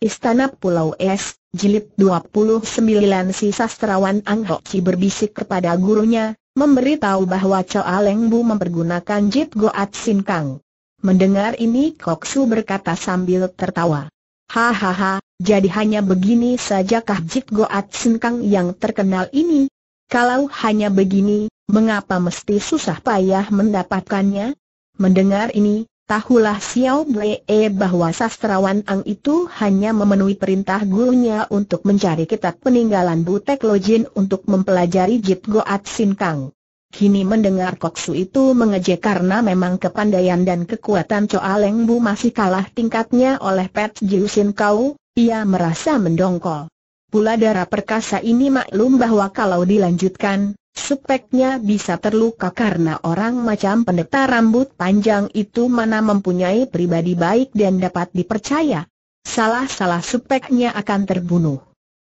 Istana Pulau Es, Jilid 29 Si Sastrawan Ang Ho Chi berbisik kepada gurunya, memberitahu bahwa Choa Leng Bu mempergunakan Jit Goat Sin Kang. Mendengar ini Kok Su berkata sambil tertawa. Hahaha, jadi hanya begini sajakah Jit Goat Sin Kang yang terkenal ini? Kalau hanya begini, mengapa mesti susah payah mendapatkannya? Mendengar ini, Tahulah Xiao Bwe eh, bahwa sastrawan Ang itu hanya memenuhi perintah gurunya untuk mencari kitab peninggalan Butek Lojin untuk mempelajari Jit Goat Sin Kang. Kini mendengar Koksu itu mengejek karena memang kepandaian dan kekuatan Choa Leng Bu masih kalah tingkatnya oleh Pet Jiusin Kau, ia merasa mendongkol. Pula darah perkasa ini maklum bahwa kalau dilanjutkan, Speknya bisa terluka karena orang macam pendeta rambut panjang itu mana mempunyai pribadi baik dan dapat dipercaya. Salah-salah speknya akan terbunuh.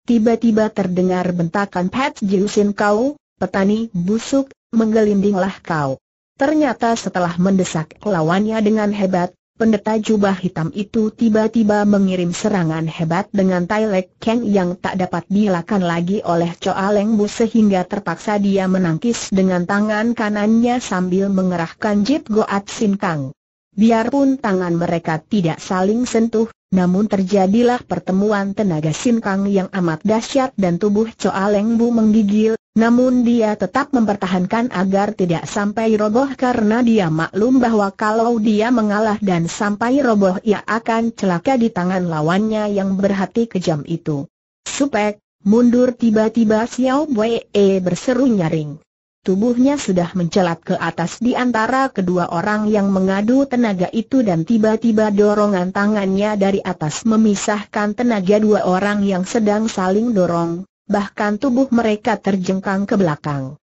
Tiba-tiba terdengar bentakan Pat Jusin kau, petani busuk, menggelindinglah kau. Ternyata setelah mendesak lawannya dengan hebat, pendeta jubah hitam itu tiba-tiba mengirim serangan hebat dengan Tai Lek Keng yang tak dapat dilakukan lagi oleh Choa Leng Bu sehingga terpaksa dia menangkis dengan tangan kanannya sambil mengerahkan jip Goat Sin Kang. Biarpun tangan mereka tidak saling sentuh, namun terjadilah pertemuan tenaga Sin Kang yang amat dahsyat dan tubuh Choa Leng Bu menggigil, namun dia tetap mempertahankan agar tidak sampai roboh karena dia maklum bahwa kalau dia mengalah dan sampai roboh ia akan celaka di tangan lawannya yang berhati kejam itu. Supek, mundur tiba-tiba Xiao Wei berseru nyaring. Tubuhnya sudah mencelat ke atas di antara kedua orang yang mengadu tenaga itu dan tiba-tiba dorongan tangannya dari atas memisahkan tenaga dua orang yang sedang saling dorong bahkan tubuh mereka terjengkang ke belakang.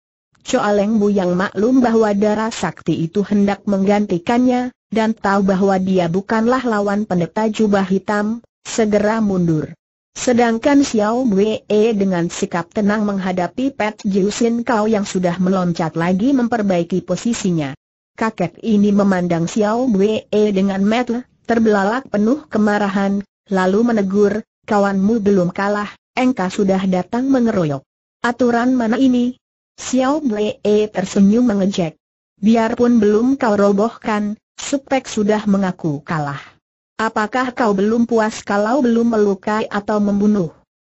Leng Bu yang maklum bahwa darah sakti itu hendak menggantikannya, dan tahu bahwa dia bukanlah lawan pendeta jubah hitam, segera mundur. Sedangkan Xiao Wei dengan sikap tenang menghadapi Pet Jiusin Kau yang sudah meloncat lagi memperbaiki posisinya. Kakek ini memandang Xiao Wei dengan mata terbelalak penuh kemarahan, lalu menegur, kawanmu belum kalah, engkau sudah datang mengeroyok. Aturan mana ini? Xiao Blee tersenyum mengejek. Biarpun belum kau robohkan, Supek sudah mengaku kalah. Apakah kau belum puas kalau belum melukai atau membunuh?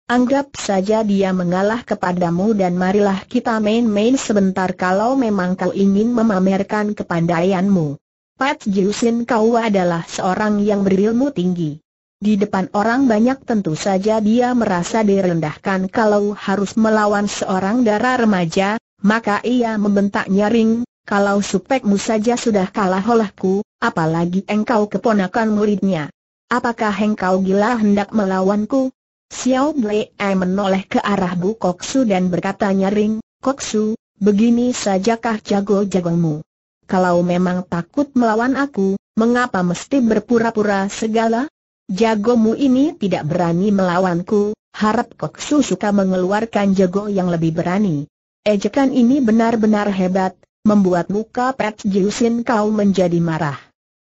Anggap saja dia mengalah kepadamu dan marilah kita main-main sebentar kalau memang kau ingin memamerkan kepandaianmu. Pat Jusin kau adalah seorang yang berilmu tinggi. Di depan orang banyak tentu saja dia merasa direndahkan kalau harus melawan seorang darah remaja, maka ia membentak nyaring, kalau supekmu saja sudah kalah olehku, apalagi engkau keponakan muridnya. Apakah engkau gila hendak melawanku? Xiao Blei menoleh ke arah Bu Koksu dan berkata nyaring, Koksu, begini sajakah jago jagomu? Kalau memang takut melawan aku, mengapa mesti berpura-pura segala? Jagomu ini tidak berani melawanku, harap Kok Su suka mengeluarkan jago yang lebih berani. Ejekan ini benar-benar hebat, membuat muka Pet Jiusin kau menjadi marah.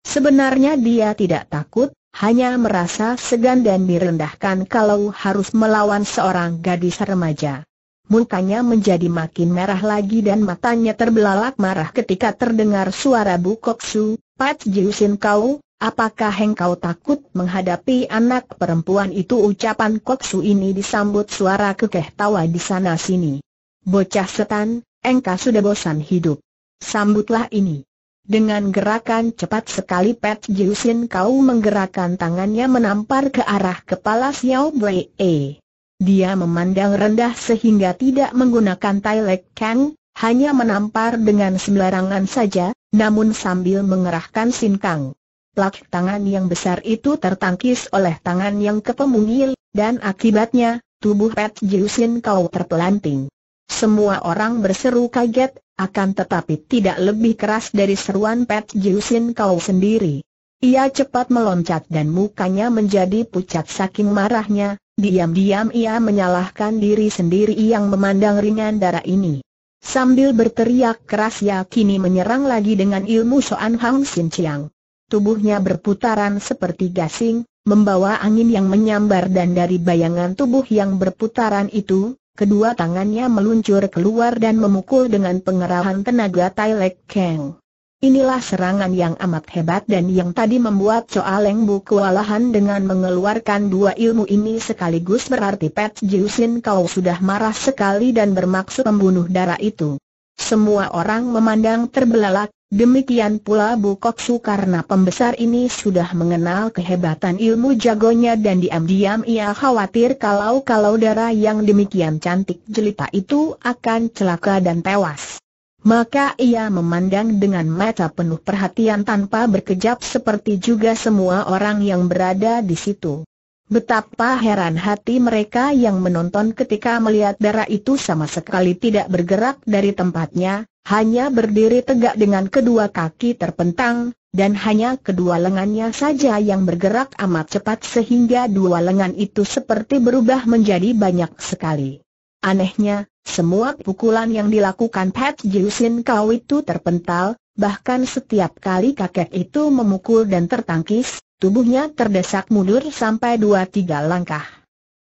Sebenarnya dia tidak takut, hanya merasa segan dan direndahkan kalau harus melawan seorang gadis remaja. Mukanya menjadi makin merah lagi dan matanya terbelalak marah ketika terdengar suara Bu Koksu, Pat Jiusin kau, Apakah engkau takut menghadapi anak perempuan itu? Ucapan Koksu ini disambut suara kekeh tawa di sana sini. Bocah setan, engkau sudah bosan hidup. Sambutlah ini. Dengan gerakan cepat sekali Pet Jiusin kau menggerakkan tangannya menampar ke arah kepala Xiao Wei. Dia memandang rendah sehingga tidak menggunakan Lek Kang, hanya menampar dengan sembarangan saja, namun sambil mengerahkan Sin Kang plak tangan yang besar itu tertangkis oleh tangan yang kepemungil, dan akibatnya, tubuh Pat Jiusin kau terpelanting. Semua orang berseru kaget, akan tetapi tidak lebih keras dari seruan Pat Jiusin kau sendiri. Ia cepat meloncat dan mukanya menjadi pucat saking marahnya, diam-diam ia menyalahkan diri sendiri yang memandang ringan darah ini. Sambil berteriak keras ia kini menyerang lagi dengan ilmu Soan Hang Sin Chiang tubuhnya berputaran seperti gasing, membawa angin yang menyambar dan dari bayangan tubuh yang berputaran itu, kedua tangannya meluncur keluar dan memukul dengan pengerahan tenaga Tai Lek Kang. Inilah serangan yang amat hebat dan yang tadi membuat Coa Leng Bu kewalahan dengan mengeluarkan dua ilmu ini sekaligus berarti Pet Jiusin kau sudah marah sekali dan bermaksud membunuh darah itu. Semua orang memandang terbelalak, Demikian pula bu Su karena pembesar ini sudah mengenal kehebatan ilmu jagonya dan diam-diam ia khawatir kalau-kalau darah yang demikian cantik jelita itu akan celaka dan tewas. Maka ia memandang dengan mata penuh perhatian tanpa berkejap seperti juga semua orang yang berada di situ. Betapa heran hati mereka yang menonton ketika melihat darah itu sama sekali tidak bergerak dari tempatnya, hanya berdiri tegak dengan kedua kaki terpentang, dan hanya kedua lengannya saja yang bergerak amat cepat sehingga dua lengan itu seperti berubah menjadi banyak sekali. Anehnya, semua pukulan yang dilakukan Pat Jusin Kau itu terpental, bahkan setiap kali kakek itu memukul dan tertangkis, tubuhnya terdesak mundur sampai dua tiga langkah.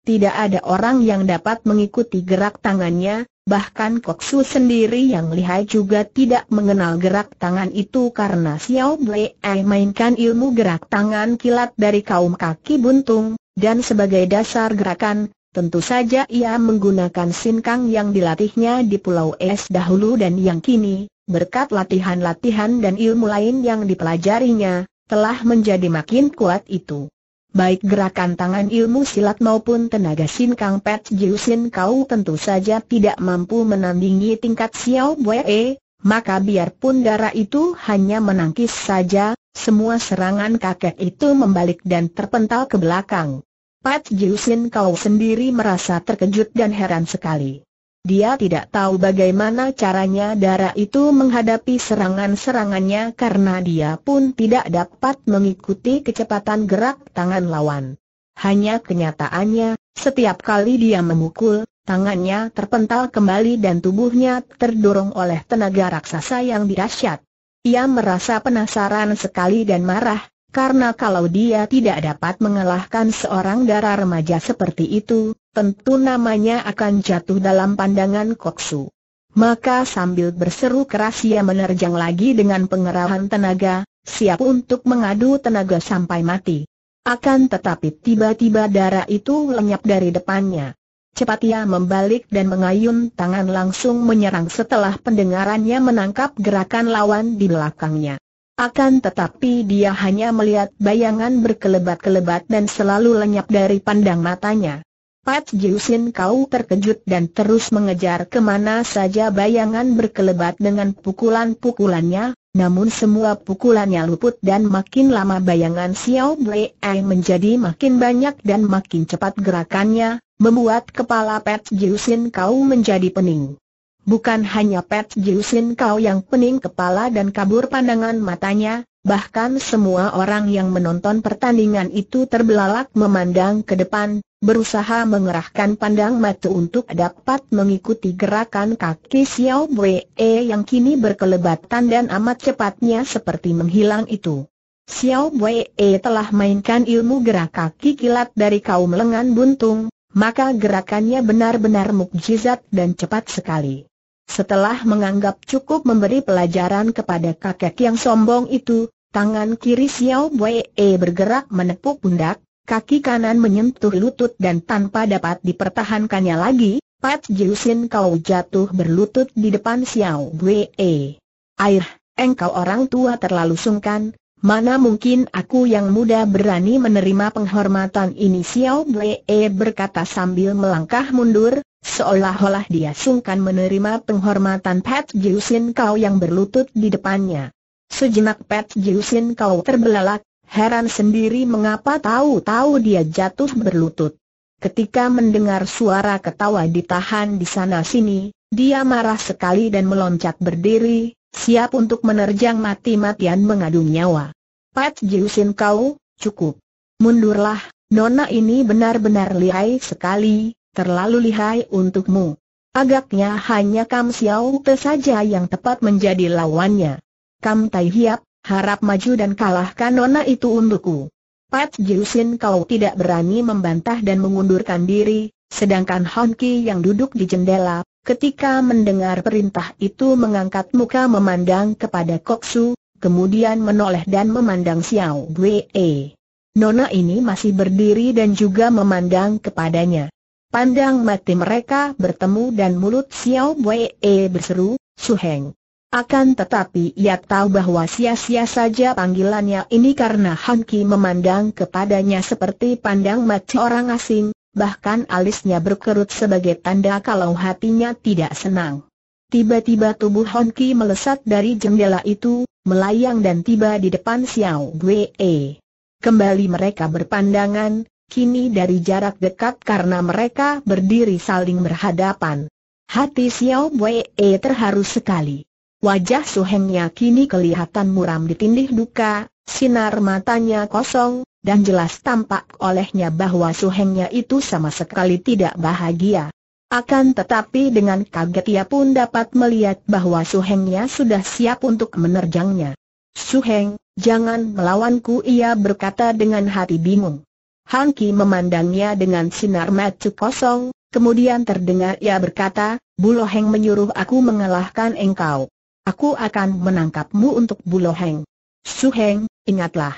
Tidak ada orang yang dapat mengikuti gerak tangannya, bahkan Koksu sendiri yang lihai juga tidak mengenal gerak tangan itu karena Xiao Blei mainkan ilmu gerak tangan kilat dari kaum kaki buntung, dan sebagai dasar gerakan, Tentu saja ia menggunakan Kang yang dilatihnya di Pulau Es dahulu dan yang kini, berkat latihan-latihan dan ilmu lain yang dipelajarinya, telah menjadi makin kuat itu. Baik gerakan tangan ilmu silat maupun tenaga Sin Kang Pet Jiu Sin Kau tentu saja tidak mampu menandingi tingkat Xiao Wei, maka biarpun darah itu hanya menangkis saja, semua serangan kakek itu membalik dan terpental ke belakang. Pat Jiu Sin Kau sendiri merasa terkejut dan heran sekali. Dia tidak tahu bagaimana caranya darah itu menghadapi serangan-serangannya karena dia pun tidak dapat mengikuti kecepatan gerak tangan lawan. Hanya kenyataannya, setiap kali dia memukul, tangannya terpental kembali dan tubuhnya terdorong oleh tenaga raksasa yang dirasyat. Ia merasa penasaran sekali dan marah, karena kalau dia tidak dapat mengalahkan seorang darah remaja seperti itu, tentu namanya akan jatuh dalam pandangan koksu. Maka sambil berseru keras ia menerjang lagi dengan pengerahan tenaga, siap untuk mengadu tenaga sampai mati. Akan tetapi tiba-tiba darah itu lenyap dari depannya. Cepat ia membalik dan mengayun tangan langsung menyerang setelah pendengarannya menangkap gerakan lawan di belakangnya. Akan tetapi dia hanya melihat bayangan berkelebat-kelebat dan selalu lenyap dari pandang matanya. Pat Jiusin kau terkejut dan terus mengejar kemana saja bayangan berkelebat dengan pukulan-pukulannya, namun semua pukulannya luput dan makin lama bayangan Xiao Ai menjadi makin banyak dan makin cepat gerakannya, membuat kepala Pat Jiusin kau menjadi pening. Bukan hanya Pat Jusin kau yang pening kepala dan kabur pandangan matanya, bahkan semua orang yang menonton pertandingan itu terbelalak memandang ke depan, berusaha mengerahkan pandang mata untuk dapat mengikuti gerakan kaki Xiao Wei yang kini berkelebatan dan amat cepatnya seperti menghilang itu. Xiao Wei telah mainkan ilmu gerak kaki kilat dari kaum lengan buntung, maka gerakannya benar-benar mukjizat dan cepat sekali. Setelah menganggap cukup memberi pelajaran kepada kakek yang sombong itu, tangan kiri Xiao Wei e bergerak menepuk pundak, kaki kanan menyentuh lutut dan tanpa dapat dipertahankannya lagi, Pat Jiusin kau jatuh berlutut di depan Xiao Wei. E. Air, engkau orang tua terlalu sungkan, Mana mungkin aku yang muda berani menerima penghormatan ini Xiao Wei e berkata sambil melangkah mundur, Seolah-olah dia sungkan menerima penghormatan Pat Jiusin Kau yang berlutut di depannya. Sejenak Pat Jiusin Kau terbelalak, heran sendiri mengapa tahu-tahu dia jatuh berlutut. Ketika mendengar suara ketawa ditahan di sana-sini, dia marah sekali dan meloncat berdiri, siap untuk menerjang mati-matian mengadu nyawa. Pat Jiusin Kau, cukup. Mundurlah, nona ini benar-benar lihai sekali, terlalu lihai untukmu. Agaknya hanya Kam Xiao Te saja yang tepat menjadi lawannya. Kam Tai Hiap, harap maju dan kalahkan nona itu untukku. Pat Jiusin kau tidak berani membantah dan mengundurkan diri, sedangkan Hon Ki yang duduk di jendela, ketika mendengar perintah itu mengangkat muka memandang kepada Koksu, kemudian menoleh dan memandang Xiao Wei. Nona ini masih berdiri dan juga memandang kepadanya. Pandang mati mereka bertemu dan mulut Xiao Wei berseru, Heng. Akan tetapi ia tahu bahwa sia-sia saja panggilannya ini karena Han Ki memandang kepadanya seperti pandang mati orang asing, bahkan alisnya berkerut sebagai tanda kalau hatinya tidak senang. Tiba-tiba tubuh Han Ki melesat dari jendela itu, melayang dan tiba di depan Xiao Wei. Kembali mereka berpandangan, kini dari jarak dekat karena mereka berdiri saling berhadapan. Hati Xiao Wei terharu sekali. Wajah Su Hengnya kini kelihatan muram ditindih duka, sinar matanya kosong, dan jelas tampak olehnya bahwa Su Hengnya itu sama sekali tidak bahagia. Akan tetapi dengan kaget ia pun dapat melihat bahwa Su Hengnya sudah siap untuk menerjangnya. Suheng, jangan melawanku ia berkata dengan hati bingung. Hang Ki memandangnya dengan sinar mata kosong, kemudian terdengar ia berkata, Buloheng menyuruh aku mengalahkan engkau. Aku akan menangkapmu untuk Buloheng. Suheng, ingatlah.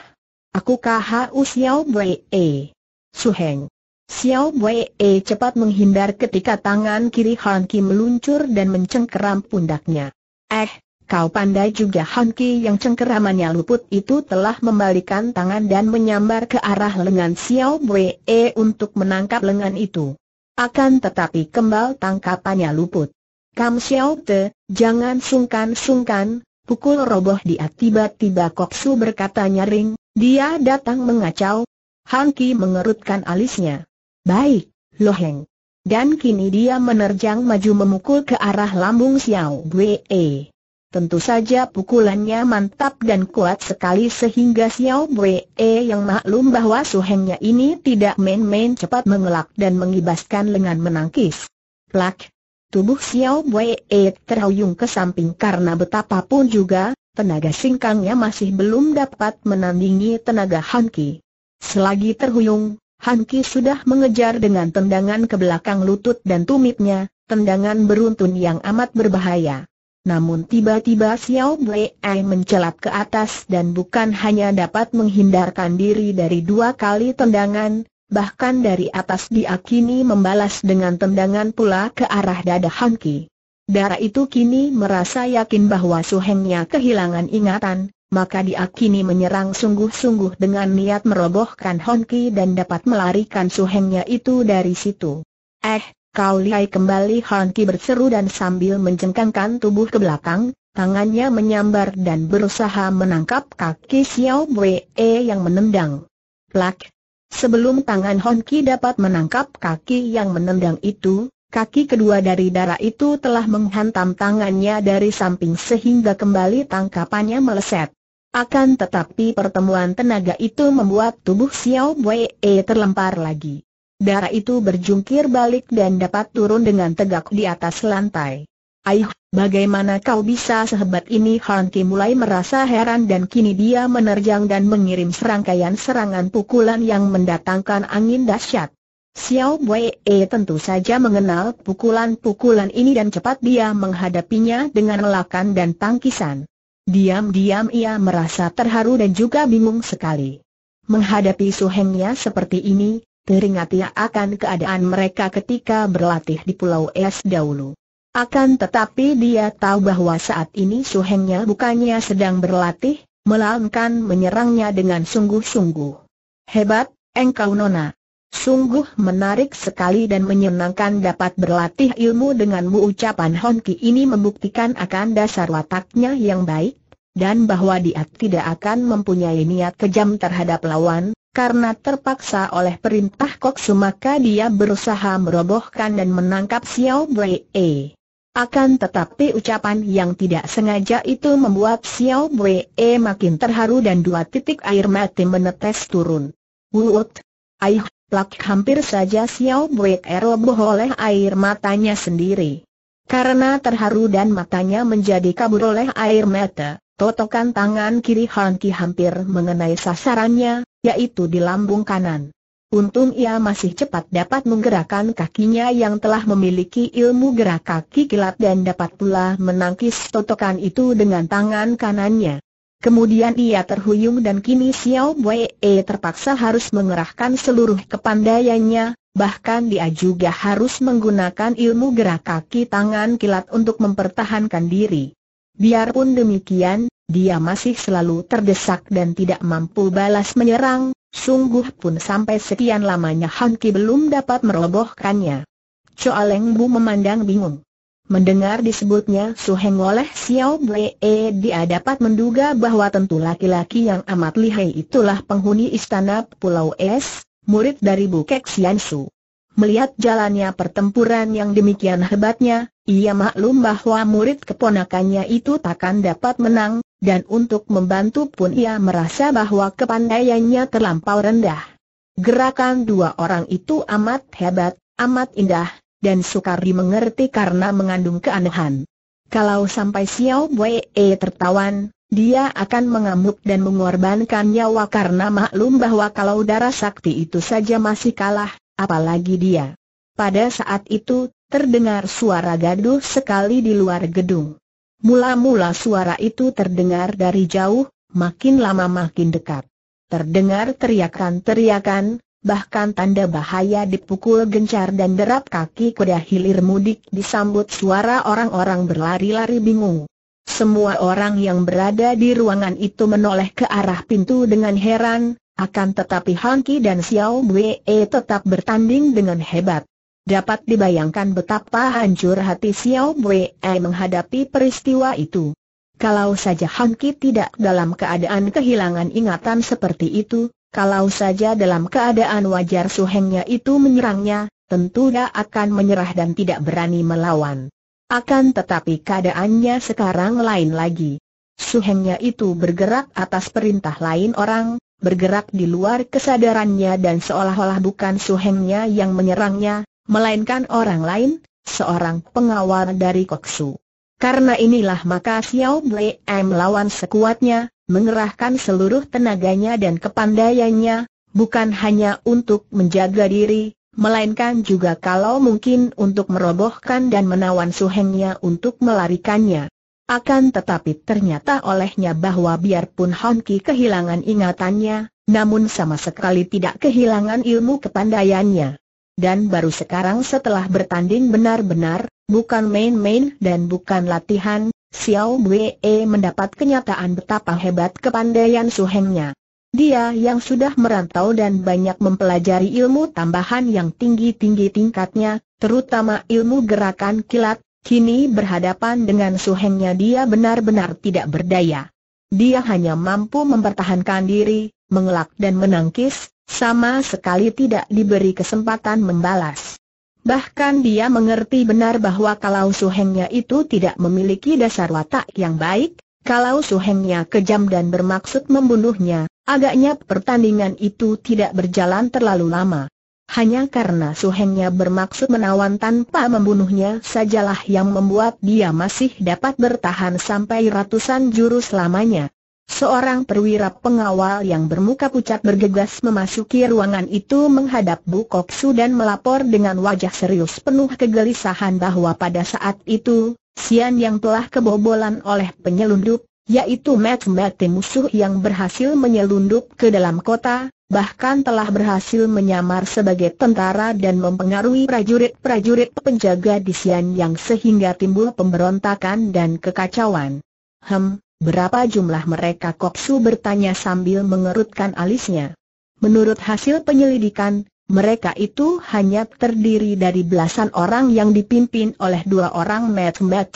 Aku KHU Xiao Wei E. Suheng. Xiao Wei e cepat menghindar ketika tangan kiri Han Ki meluncur dan mencengkeram pundaknya. Eh, Kau pandai juga Ki yang cengkeramannya luput itu telah membalikan tangan dan menyambar ke arah lengan Xiao Wei e untuk menangkap lengan itu. Akan tetapi kembal tangkapannya luput. Kam Xiao Te, jangan sungkan-sungkan, pukul roboh dia tiba-tiba Su berkata nyaring, dia datang mengacau. Ki mengerutkan alisnya. Baik, Loheng. Dan kini dia menerjang maju memukul ke arah lambung Xiao Wei. Tentu saja pukulannya mantap dan kuat sekali sehingga Xiao Wei yang maklum bahwa suhengnya ini tidak main-main cepat mengelak dan mengibaskan lengan menangkis. Plak! Tubuh Xiao Wei terhuyung ke samping karena betapapun juga, tenaga singkangnya masih belum dapat menandingi tenaga Han Ki. Selagi terhuyung, Ki sudah mengejar dengan tendangan ke belakang lutut dan tumitnya, tendangan beruntun yang amat berbahaya. Namun tiba-tiba Xiao Blei mencelat ke atas dan bukan hanya dapat menghindarkan diri dari dua kali tendangan, bahkan dari atas dia kini membalas dengan tendangan pula ke arah dada Ki. Darah itu kini merasa yakin bahwa suhengnya kehilangan ingatan, maka dia kini menyerang sungguh-sungguh dengan niat merobohkan Ki dan dapat melarikan suhengnya itu dari situ. Eh, Kau lihai kembali Hanki berseru dan sambil mencengkangkan tubuh ke belakang, tangannya menyambar dan berusaha menangkap kaki Xiao Wei yang menendang. Plak! Sebelum tangan Honki dapat menangkap kaki yang menendang itu, kaki kedua dari darah itu telah menghantam tangannya dari samping sehingga kembali tangkapannya meleset. Akan tetapi pertemuan tenaga itu membuat tubuh Xiao Wei terlempar lagi. Darah itu berjungkir balik dan dapat turun dengan tegak di atas lantai. Aih, bagaimana kau bisa sehebat ini? Hanti mulai merasa heran dan kini dia menerjang dan mengirim serangkaian serangan pukulan yang mendatangkan angin dahsyat. Xiao Wei eh, tentu saja mengenal pukulan-pukulan ini dan cepat dia menghadapinya dengan lelakan dan tangkisan. Diam-diam ia merasa terharu dan juga bingung sekali. Menghadapi suhengnya seperti ini, teringat ia akan keadaan mereka ketika berlatih di Pulau Es dahulu. Akan tetapi dia tahu bahwa saat ini suhengnya bukannya sedang berlatih, melainkan menyerangnya dengan sungguh-sungguh. Hebat, engkau Nona. Sungguh menarik sekali dan menyenangkan dapat berlatih ilmu denganmu ucapan Honki ini membuktikan akan dasar wataknya yang baik, dan bahwa dia tidak akan mempunyai niat kejam terhadap lawan, karena terpaksa oleh perintah Koksu maka dia berusaha merobohkan dan menangkap Xiao Wei. Akan tetapi ucapan yang tidak sengaja itu membuat Xiao Wei makin terharu dan dua titik air mata menetes turun. Wuut. Aih, Plak hampir saja Xiao Wei roboh oleh air matanya sendiri. Karena terharu dan matanya menjadi kabur oleh air mata, totokan tangan kiri Hanki hampir mengenai sasarannya, yaitu di lambung kanan. Untung ia masih cepat dapat menggerakkan kakinya yang telah memiliki ilmu gerak kaki kilat dan dapat pula menangkis totokan itu dengan tangan kanannya. Kemudian ia terhuyung dan kini Xiao Wei terpaksa harus mengerahkan seluruh kepandaiannya, bahkan dia juga harus menggunakan ilmu gerak kaki tangan kilat untuk mempertahankan diri. Biarpun demikian, dia masih selalu terdesak dan tidak mampu balas menyerang, sungguh pun sampai sekian lamanya Han Ki belum dapat merobohkannya. Choa Leng Bu memandang bingung. Mendengar disebutnya Su Heng oleh Xiao Bwe, eh, dia dapat menduga bahwa tentu laki-laki yang amat lihai itulah penghuni istana Pulau Es, murid dari Kek Xian Su. Melihat jalannya pertempuran yang demikian hebatnya, ia maklum bahwa murid keponakannya itu takkan dapat menang, dan untuk membantu pun ia merasa bahwa kepandaiannya terlampau rendah. Gerakan dua orang itu amat hebat, amat indah, dan sukar dimengerti karena mengandung keanehan. Kalau sampai Xiao Wei tertawan, dia akan mengamuk dan mengorbankan nyawa karena maklum bahwa kalau darah sakti itu saja masih kalah, apalagi dia. Pada saat itu, terdengar suara gaduh sekali di luar gedung. Mula-mula suara itu terdengar dari jauh, makin lama makin dekat. Terdengar teriakan-teriakan, bahkan tanda bahaya dipukul gencar dan derap kaki kuda hilir mudik disambut suara orang-orang berlari-lari bingung. Semua orang yang berada di ruangan itu menoleh ke arah pintu dengan heran, akan tetapi Hanki dan Xiao Wei tetap bertanding dengan hebat. Dapat dibayangkan betapa hancur hati Xiao Wei menghadapi peristiwa itu. Kalau saja Han Ki tidak dalam keadaan kehilangan ingatan seperti itu, kalau saja dalam keadaan wajar Su Hengnya itu menyerangnya, tentu dia akan menyerah dan tidak berani melawan. Akan tetapi keadaannya sekarang lain lagi. Su Hengnya itu bergerak atas perintah lain orang, bergerak di luar kesadarannya dan seolah-olah bukan Su Hengnya yang menyerangnya, melainkan orang lain, seorang pengawal dari Koksu. Karena inilah maka Xiao Blei melawan sekuatnya, mengerahkan seluruh tenaganya dan kepandaiannya, bukan hanya untuk menjaga diri, melainkan juga kalau mungkin untuk merobohkan dan menawan suhengnya untuk melarikannya. Akan tetapi ternyata olehnya bahwa biarpun Honki kehilangan ingatannya, namun sama sekali tidak kehilangan ilmu kepandaiannya dan baru sekarang setelah bertanding benar-benar, bukan main-main dan bukan latihan, Xiao Wei mendapat kenyataan betapa hebat kepandaian Su Hengnya. Dia yang sudah merantau dan banyak mempelajari ilmu tambahan yang tinggi-tinggi tingkatnya, terutama ilmu gerakan kilat, kini berhadapan dengan Su Hengnya dia benar-benar tidak berdaya. Dia hanya mampu mempertahankan diri, mengelak dan menangkis, sama sekali tidak diberi kesempatan membalas. Bahkan dia mengerti benar bahwa kalau suhengnya itu tidak memiliki dasar watak yang baik, kalau suhengnya kejam dan bermaksud membunuhnya, agaknya pertandingan itu tidak berjalan terlalu lama. Hanya karena suhengnya bermaksud menawan tanpa membunuhnya sajalah yang membuat dia masih dapat bertahan sampai ratusan jurus lamanya. Seorang perwira pengawal yang bermuka pucat bergegas memasuki ruangan itu menghadap Bu Koksu dan melapor dengan wajah serius penuh kegelisahan bahwa pada saat itu, Sian yang telah kebobolan oleh penyelundup, yaitu Matt Mate musuh yang berhasil menyelundup ke dalam kota, bahkan telah berhasil menyamar sebagai tentara dan mempengaruhi prajurit-prajurit penjaga di Sian yang sehingga timbul pemberontakan dan kekacauan. Hem, Berapa jumlah mereka Koksu bertanya sambil mengerutkan alisnya. Menurut hasil penyelidikan, mereka itu hanya terdiri dari belasan orang yang dipimpin oleh dua orang Matt Matt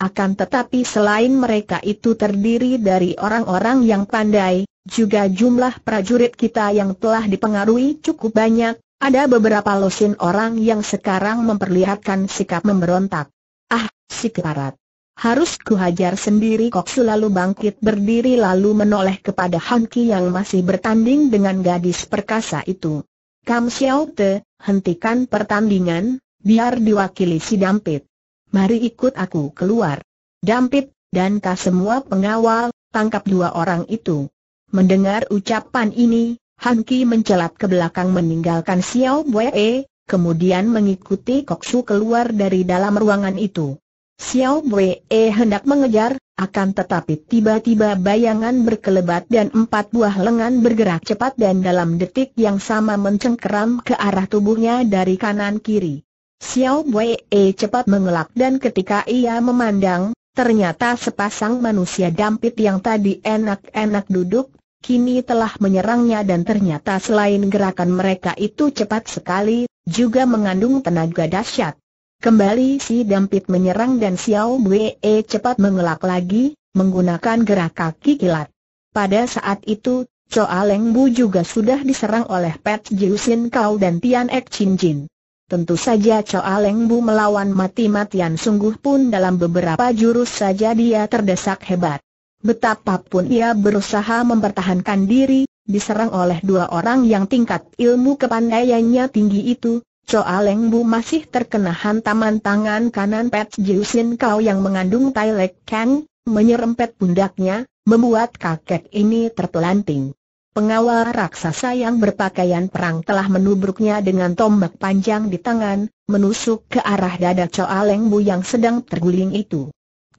akan tetapi selain mereka itu terdiri dari orang-orang yang pandai, juga jumlah prajurit kita yang telah dipengaruhi cukup banyak, ada beberapa losin orang yang sekarang memperlihatkan sikap memberontak. Ah, si keparat. Harus kuhajar sendiri kok selalu bangkit berdiri lalu menoleh kepada Han Ki yang masih bertanding dengan gadis perkasa itu. Kam Xiao Te, hentikan pertandingan, biar diwakili si Dampit. Mari ikut aku keluar. Dampit, dan kah semua pengawal, tangkap dua orang itu. Mendengar ucapan ini, Han Ki mencelat ke belakang meninggalkan Xiao Wei, kemudian mengikuti Koksu keluar dari dalam ruangan itu. Xiao Wei eh, hendak mengejar, akan tetapi tiba-tiba bayangan berkelebat dan empat buah lengan bergerak cepat dan dalam detik yang sama mencengkeram ke arah tubuhnya dari kanan kiri. Xiao Wei eh, cepat mengelak dan ketika ia memandang, ternyata sepasang manusia dampit yang tadi enak-enak duduk, kini telah menyerangnya dan ternyata selain gerakan mereka itu cepat sekali, juga mengandung tenaga dahsyat. Kembali si Dampit menyerang dan Xiao Wei cepat mengelak lagi, menggunakan gerak kaki kilat. Pada saat itu, Choa Leng Bu juga sudah diserang oleh Pet Sin Kau dan Tian Ek Chin Jin. Tentu saja Choa Leng Bu melawan mati-matian sungguh pun dalam beberapa jurus saja dia terdesak hebat. Betapapun ia berusaha mempertahankan diri, diserang oleh dua orang yang tingkat ilmu kepandaiannya tinggi itu, Choa Leng Bu masih terkena hantaman tangan kanan Pet Sin Kau yang mengandung Tai Lek Kang, menyerempet pundaknya, membuat kakek ini terpelanting. Pengawal raksasa yang berpakaian perang telah menubruknya dengan tombak panjang di tangan, menusuk ke arah dada Choa Leng Bu yang sedang terguling itu.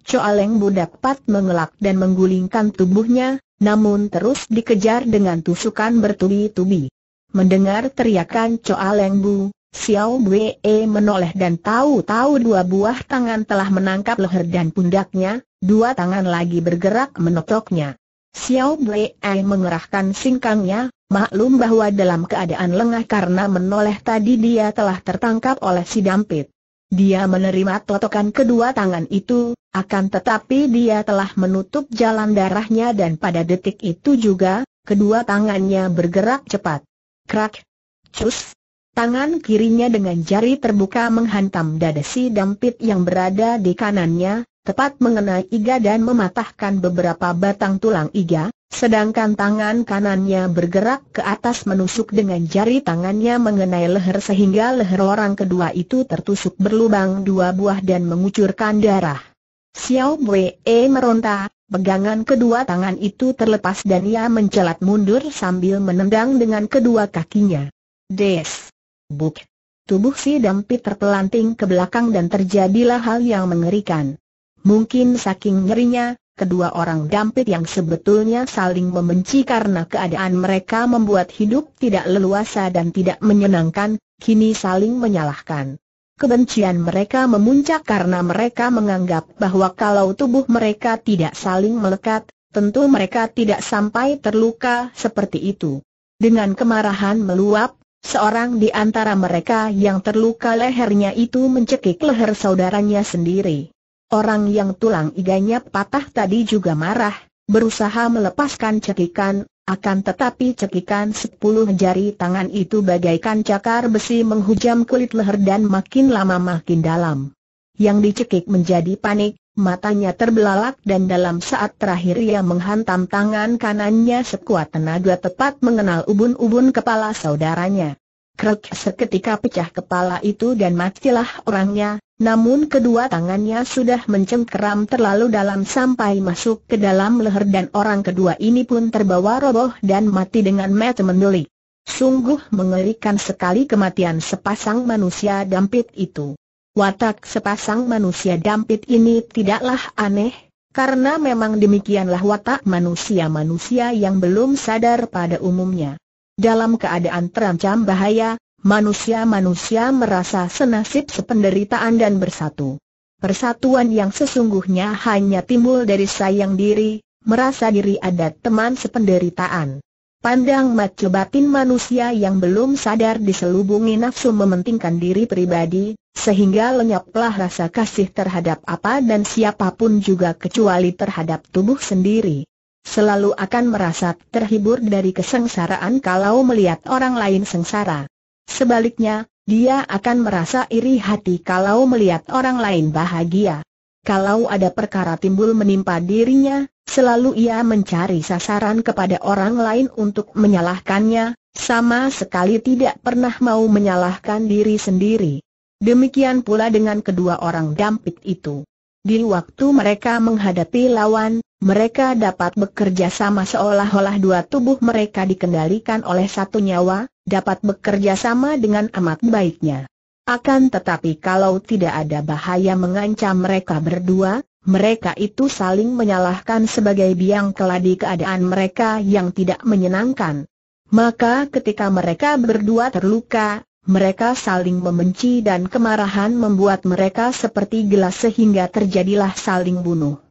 Choa Leng Bu dapat mengelak dan menggulingkan tubuhnya, namun terus dikejar dengan tusukan bertubi-tubi. Mendengar teriakan Choa Leng Bu, Xiao Wei menoleh dan tahu-tahu dua buah tangan telah menangkap leher dan pundaknya, dua tangan lagi bergerak menotoknya. Xiao Wei mengerahkan singkangnya, maklum bahwa dalam keadaan lengah karena menoleh tadi dia telah tertangkap oleh si dampit. Dia menerima totokan kedua tangan itu, akan tetapi dia telah menutup jalan darahnya dan pada detik itu juga, kedua tangannya bergerak cepat. Krak! Cus! Tangan kirinya dengan jari terbuka menghantam dada si dampit yang berada di kanannya, tepat mengenai iga dan mematahkan beberapa batang tulang iga, sedangkan tangan kanannya bergerak ke atas menusuk dengan jari tangannya mengenai leher sehingga leher orang kedua itu tertusuk berlubang dua buah dan mengucurkan darah. Xiao Wei e meronta, pegangan kedua tangan itu terlepas dan ia mencelat mundur sambil menendang dengan kedua kakinya. Des! Buk. Tubuh si Dampi terpelanting ke belakang dan terjadilah hal yang mengerikan. Mungkin saking ngerinya, kedua orang Dampit yang sebetulnya saling membenci karena keadaan mereka membuat hidup tidak leluasa dan tidak menyenangkan, kini saling menyalahkan. Kebencian mereka memuncak karena mereka menganggap bahwa kalau tubuh mereka tidak saling melekat, tentu mereka tidak sampai terluka seperti itu. Dengan kemarahan meluap, Seorang di antara mereka yang terluka lehernya itu mencekik leher saudaranya sendiri. Orang yang tulang iganya patah tadi juga marah, berusaha melepaskan cekikan, akan tetapi cekikan sepuluh jari tangan itu bagaikan cakar besi menghujam kulit leher dan makin lama makin dalam. Yang dicekik menjadi panik, Matanya terbelalak dan dalam saat terakhir ia menghantam tangan kanannya sekuat tenaga tepat mengenal ubun-ubun kepala saudaranya. Krek seketika pecah kepala itu dan matilah orangnya, namun kedua tangannya sudah mencengkeram terlalu dalam sampai masuk ke dalam leher dan orang kedua ini pun terbawa roboh dan mati dengan mata mendelik. Sungguh mengerikan sekali kematian sepasang manusia dampit itu. Watak sepasang manusia dampit ini tidaklah aneh, karena memang demikianlah watak manusia-manusia yang belum sadar pada umumnya. Dalam keadaan terancam bahaya, manusia-manusia merasa senasib sependeritaan dan bersatu. Persatuan yang sesungguhnya hanya timbul dari sayang diri, merasa diri ada teman sependeritaan. Pandang mat cobatin manusia yang belum sadar diselubungi nafsu mementingkan diri pribadi, sehingga lenyaplah rasa kasih terhadap apa dan siapapun juga kecuali terhadap tubuh sendiri. Selalu akan merasa terhibur dari kesengsaraan kalau melihat orang lain sengsara. Sebaliknya, dia akan merasa iri hati kalau melihat orang lain bahagia. Kalau ada perkara timbul menimpa dirinya, Selalu ia mencari sasaran kepada orang lain untuk menyalahkannya, sama sekali tidak pernah mau menyalahkan diri sendiri. Demikian pula dengan kedua orang dampit itu. Di waktu mereka menghadapi lawan, mereka dapat bekerja sama seolah-olah dua tubuh mereka dikendalikan oleh satu nyawa, dapat bekerja sama dengan amat baiknya. Akan tetapi kalau tidak ada bahaya mengancam mereka berdua, mereka itu saling menyalahkan sebagai biang keladi keadaan mereka yang tidak menyenangkan. Maka ketika mereka berdua terluka, mereka saling membenci dan kemarahan membuat mereka seperti gelas sehingga terjadilah saling bunuh.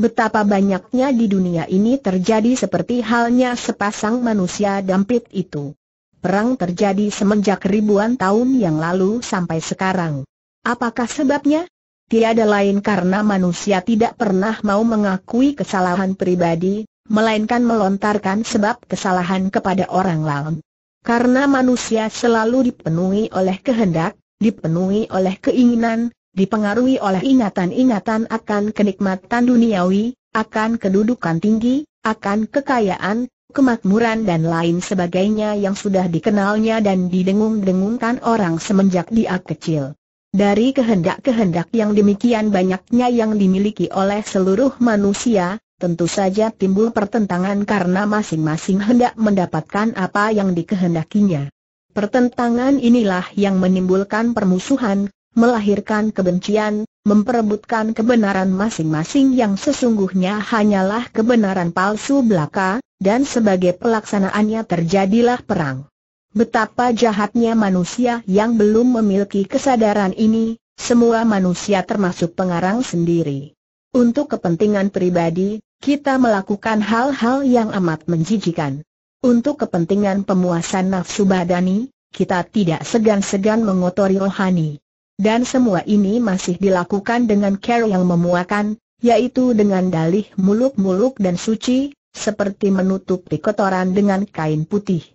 Betapa banyaknya di dunia ini terjadi seperti halnya sepasang manusia dampit itu. Perang terjadi semenjak ribuan tahun yang lalu sampai sekarang. Apakah sebabnya? tiada lain karena manusia tidak pernah mau mengakui kesalahan pribadi, melainkan melontarkan sebab kesalahan kepada orang lain. Karena manusia selalu dipenuhi oleh kehendak, dipenuhi oleh keinginan, dipengaruhi oleh ingatan-ingatan akan kenikmatan duniawi, akan kedudukan tinggi, akan kekayaan, kemakmuran dan lain sebagainya yang sudah dikenalnya dan didengung-dengungkan orang semenjak dia kecil. Dari kehendak-kehendak yang demikian banyaknya yang dimiliki oleh seluruh manusia, tentu saja timbul pertentangan karena masing-masing hendak mendapatkan apa yang dikehendakinya. Pertentangan inilah yang menimbulkan permusuhan, melahirkan kebencian, memperebutkan kebenaran masing-masing yang sesungguhnya hanyalah kebenaran palsu belaka, dan sebagai pelaksanaannya terjadilah perang. Betapa jahatnya manusia yang belum memiliki kesadaran ini, semua manusia termasuk pengarang sendiri. Untuk kepentingan pribadi, kita melakukan hal-hal yang amat menjijikan. Untuk kepentingan pemuasan nafsu badani, kita tidak segan-segan mengotori rohani. Dan semua ini masih dilakukan dengan care yang memuakan, yaitu dengan dalih muluk-muluk dan suci, seperti menutup kotoran dengan kain putih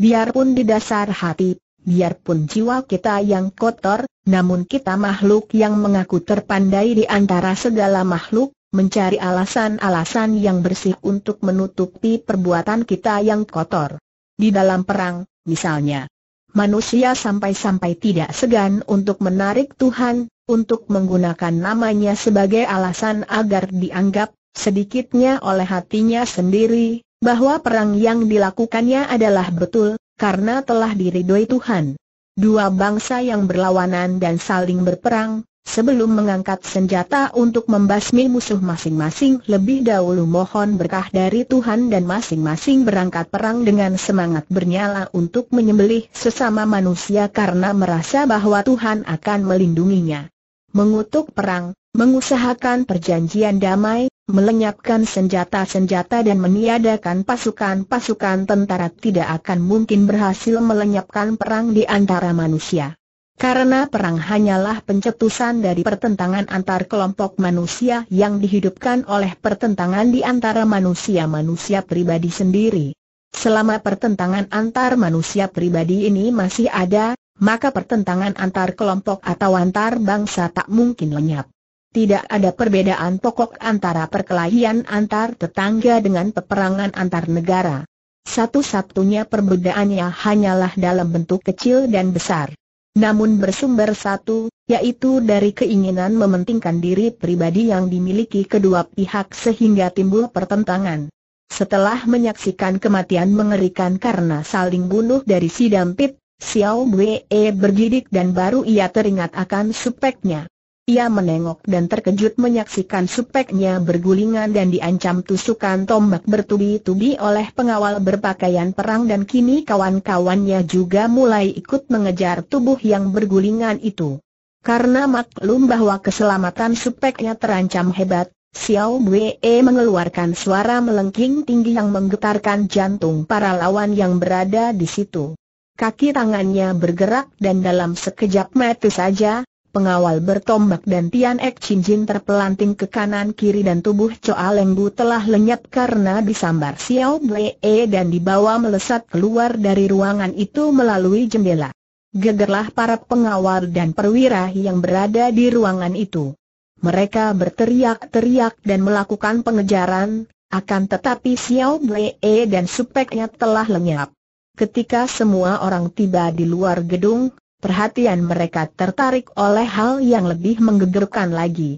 biarpun di dasar hati, biarpun jiwa kita yang kotor, namun kita makhluk yang mengaku terpandai di antara segala makhluk, mencari alasan-alasan yang bersih untuk menutupi perbuatan kita yang kotor. Di dalam perang, misalnya, manusia sampai-sampai tidak segan untuk menarik Tuhan, untuk menggunakan namanya sebagai alasan agar dianggap, sedikitnya oleh hatinya sendiri, bahwa perang yang dilakukannya adalah betul, karena telah diridoi Tuhan. Dua bangsa yang berlawanan dan saling berperang, sebelum mengangkat senjata untuk membasmi musuh masing-masing lebih dahulu mohon berkah dari Tuhan dan masing-masing berangkat perang dengan semangat bernyala untuk menyembelih sesama manusia karena merasa bahwa Tuhan akan melindunginya. Mengutuk perang, mengusahakan perjanjian damai, melenyapkan senjata-senjata dan meniadakan pasukan-pasukan tentara tidak akan mungkin berhasil melenyapkan perang di antara manusia. Karena perang hanyalah pencetusan dari pertentangan antar kelompok manusia yang dihidupkan oleh pertentangan di antara manusia-manusia pribadi sendiri. Selama pertentangan antar manusia pribadi ini masih ada, maka pertentangan antar kelompok atau antar bangsa tak mungkin lenyap. Tidak ada perbedaan pokok antara perkelahian antar tetangga dengan peperangan antar negara. Satu-satunya perbedaannya hanyalah dalam bentuk kecil dan besar. Namun bersumber satu, yaitu dari keinginan mementingkan diri pribadi yang dimiliki kedua pihak sehingga timbul pertentangan. Setelah menyaksikan kematian mengerikan karena saling bunuh dari si Dampit, Xiao Wei bergidik dan baru ia teringat akan supeknya. Ia menengok dan terkejut menyaksikan supeknya bergulingan dan diancam tusukan tombak bertubi-tubi oleh pengawal berpakaian perang dan kini kawan-kawannya juga mulai ikut mengejar tubuh yang bergulingan itu. Karena maklum bahwa keselamatan supeknya terancam hebat, Xiao Wei mengeluarkan suara melengking tinggi yang menggetarkan jantung para lawan yang berada di situ. Kaki tangannya bergerak dan dalam sekejap mata saja, Pengawal bertombak dan Tian Ek Chin Jin terpelanting ke kanan kiri dan tubuh Choa Leng Bu telah lenyap karena disambar Xiao Blee e dan dibawa melesat keluar dari ruangan itu melalui jendela. Gegerlah para pengawal dan perwira yang berada di ruangan itu. Mereka berteriak-teriak dan melakukan pengejaran, akan tetapi Xiao Blee e dan supeknya telah lenyap. Ketika semua orang tiba di luar gedung, perhatian mereka tertarik oleh hal yang lebih menggegerkan lagi.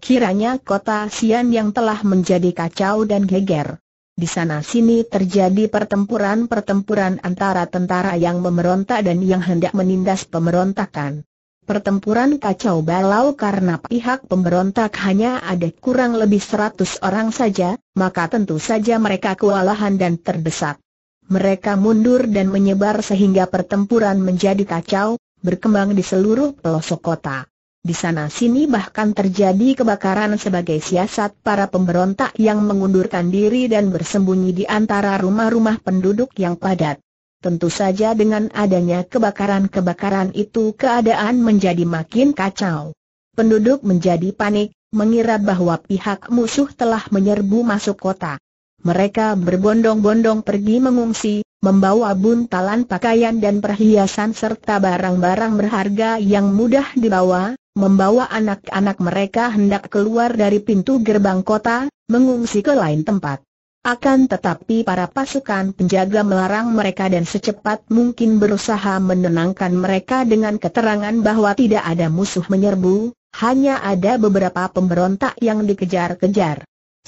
Kiranya kota Sian yang telah menjadi kacau dan geger. Di sana-sini terjadi pertempuran-pertempuran antara tentara yang memberontak dan yang hendak menindas pemberontakan. Pertempuran kacau balau karena pihak pemberontak hanya ada kurang lebih seratus orang saja, maka tentu saja mereka kewalahan dan terdesak. Mereka mundur dan menyebar sehingga pertempuran menjadi kacau, berkembang di seluruh pelosok kota. Di sana-sini bahkan terjadi kebakaran sebagai siasat para pemberontak yang mengundurkan diri dan bersembunyi di antara rumah-rumah penduduk yang padat. Tentu saja dengan adanya kebakaran-kebakaran itu keadaan menjadi makin kacau. Penduduk menjadi panik, mengira bahwa pihak musuh telah menyerbu masuk kota. Mereka berbondong-bondong pergi mengungsi, membawa buntalan pakaian dan perhiasan serta barang-barang berharga yang mudah dibawa, membawa anak-anak mereka hendak keluar dari pintu gerbang kota, mengungsi ke lain tempat. Akan tetapi para pasukan penjaga melarang mereka dan secepat mungkin berusaha menenangkan mereka dengan keterangan bahwa tidak ada musuh menyerbu, hanya ada beberapa pemberontak yang dikejar-kejar.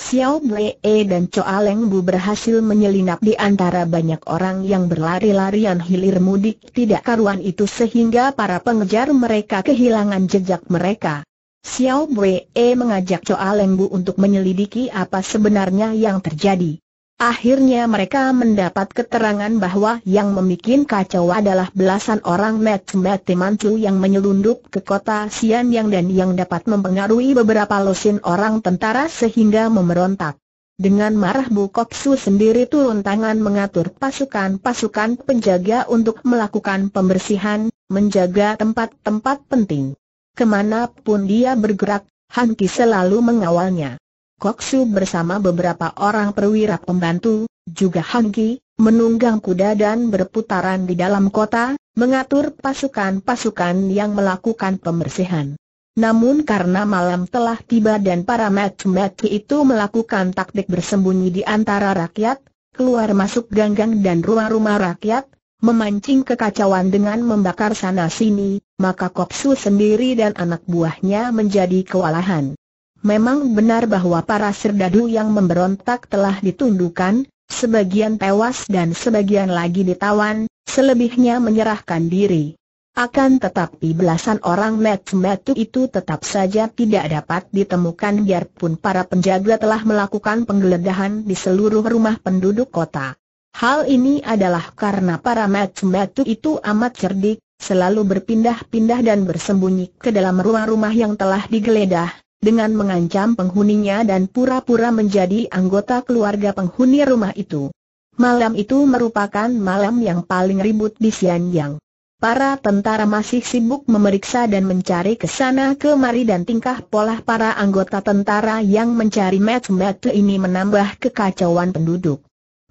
Xiao Blee dan Choa Leng Bu berhasil menyelinap di antara banyak orang yang berlari-larian hilir mudik tidak karuan itu sehingga para pengejar mereka kehilangan jejak mereka. Xiao Blee mengajak Choa Leng Bu untuk menyelidiki apa sebenarnya yang terjadi. Akhirnya mereka mendapat keterangan bahwa yang membuat kacau adalah belasan orang mati-mati mantu yang menyelundup ke kota yang dan yang dapat mempengaruhi beberapa lusin orang tentara sehingga memberontak. Dengan marah Bu Koksu sendiri turun tangan mengatur pasukan-pasukan penjaga untuk melakukan pembersihan, menjaga tempat-tempat penting. Kemanapun dia bergerak, Han Ki selalu mengawalnya. Koksu bersama beberapa orang perwira pembantu, juga Hangki, menunggang kuda dan berputaran di dalam kota, mengatur pasukan-pasukan yang melakukan pembersihan. Namun karena malam telah tiba dan para match-match itu melakukan taktik bersembunyi di antara rakyat, keluar masuk ganggang dan rumah-rumah rakyat, memancing kekacauan dengan membakar sana-sini, maka Koksu sendiri dan anak buahnya menjadi kewalahan. Memang benar bahwa para serdadu yang memberontak telah ditundukkan, sebagian tewas dan sebagian lagi ditawan, selebihnya menyerahkan diri. Akan tetapi belasan orang metu-metu itu tetap saja tidak dapat ditemukan biarpun para penjaga telah melakukan penggeledahan di seluruh rumah penduduk kota. Hal ini adalah karena para metu-metu itu amat cerdik, selalu berpindah-pindah dan bersembunyi ke dalam rumah-rumah yang telah digeledah, dengan mengancam penghuninya dan pura-pura menjadi anggota keluarga penghuni rumah itu. Malam itu merupakan malam yang paling ribut di Xianyang. Para tentara masih sibuk memeriksa dan mencari ke sana kemari dan tingkah pola para anggota tentara yang mencari match-match ini menambah kekacauan penduduk.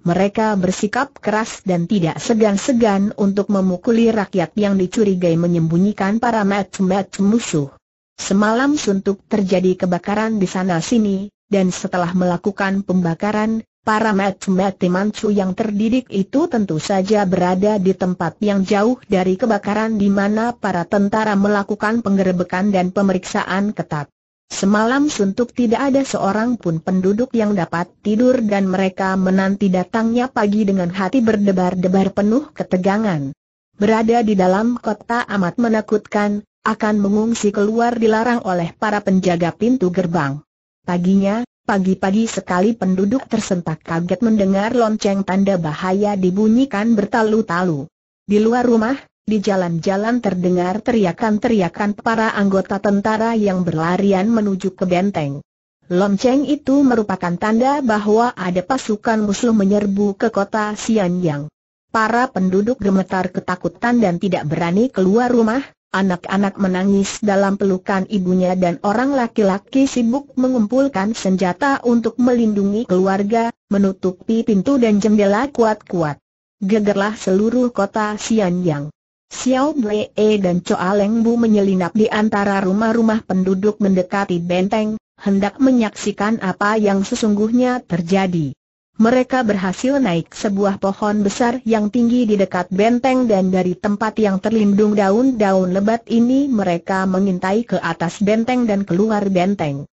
Mereka bersikap keras dan tidak segan-segan untuk memukuli rakyat yang dicurigai menyembunyikan para match-match musuh. Semalam suntuk terjadi kebakaran di sana-sini, dan setelah melakukan pembakaran, para mat-mat Mansu yang terdidik itu tentu saja berada di tempat yang jauh dari kebakaran di mana para tentara melakukan penggerebekan dan pemeriksaan ketat. Semalam suntuk tidak ada seorang pun penduduk yang dapat tidur dan mereka menanti datangnya pagi dengan hati berdebar-debar penuh ketegangan. Berada di dalam kota amat menakutkan, akan mengungsi keluar dilarang oleh para penjaga pintu gerbang. Paginya, pagi-pagi sekali penduduk tersentak kaget mendengar lonceng tanda bahaya dibunyikan bertalu-talu. Di luar rumah, di jalan-jalan terdengar teriakan-teriakan para anggota tentara yang berlarian menuju ke benteng. Lonceng itu merupakan tanda bahwa ada pasukan musuh menyerbu ke kota Xianyang. Para penduduk gemetar ketakutan dan tidak berani keluar rumah, Anak-anak menangis dalam pelukan ibunya dan orang laki-laki sibuk mengumpulkan senjata untuk melindungi keluarga, menutupi pintu dan jendela kuat-kuat. Gegerlah seluruh kota Xianyang. Xiao Wei dan Choa Leng Bu menyelinap di antara rumah-rumah penduduk mendekati benteng, hendak menyaksikan apa yang sesungguhnya terjadi mereka berhasil naik sebuah pohon besar yang tinggi di dekat benteng dan dari tempat yang terlindung daun-daun lebat ini mereka mengintai ke atas benteng dan keluar benteng.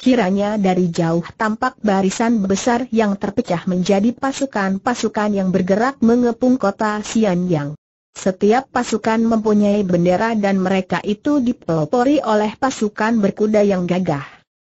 Kiranya dari jauh tampak barisan besar yang terpecah menjadi pasukan-pasukan yang bergerak mengepung kota Xianyang. Setiap pasukan mempunyai bendera dan mereka itu dipelopori oleh pasukan berkuda yang gagah.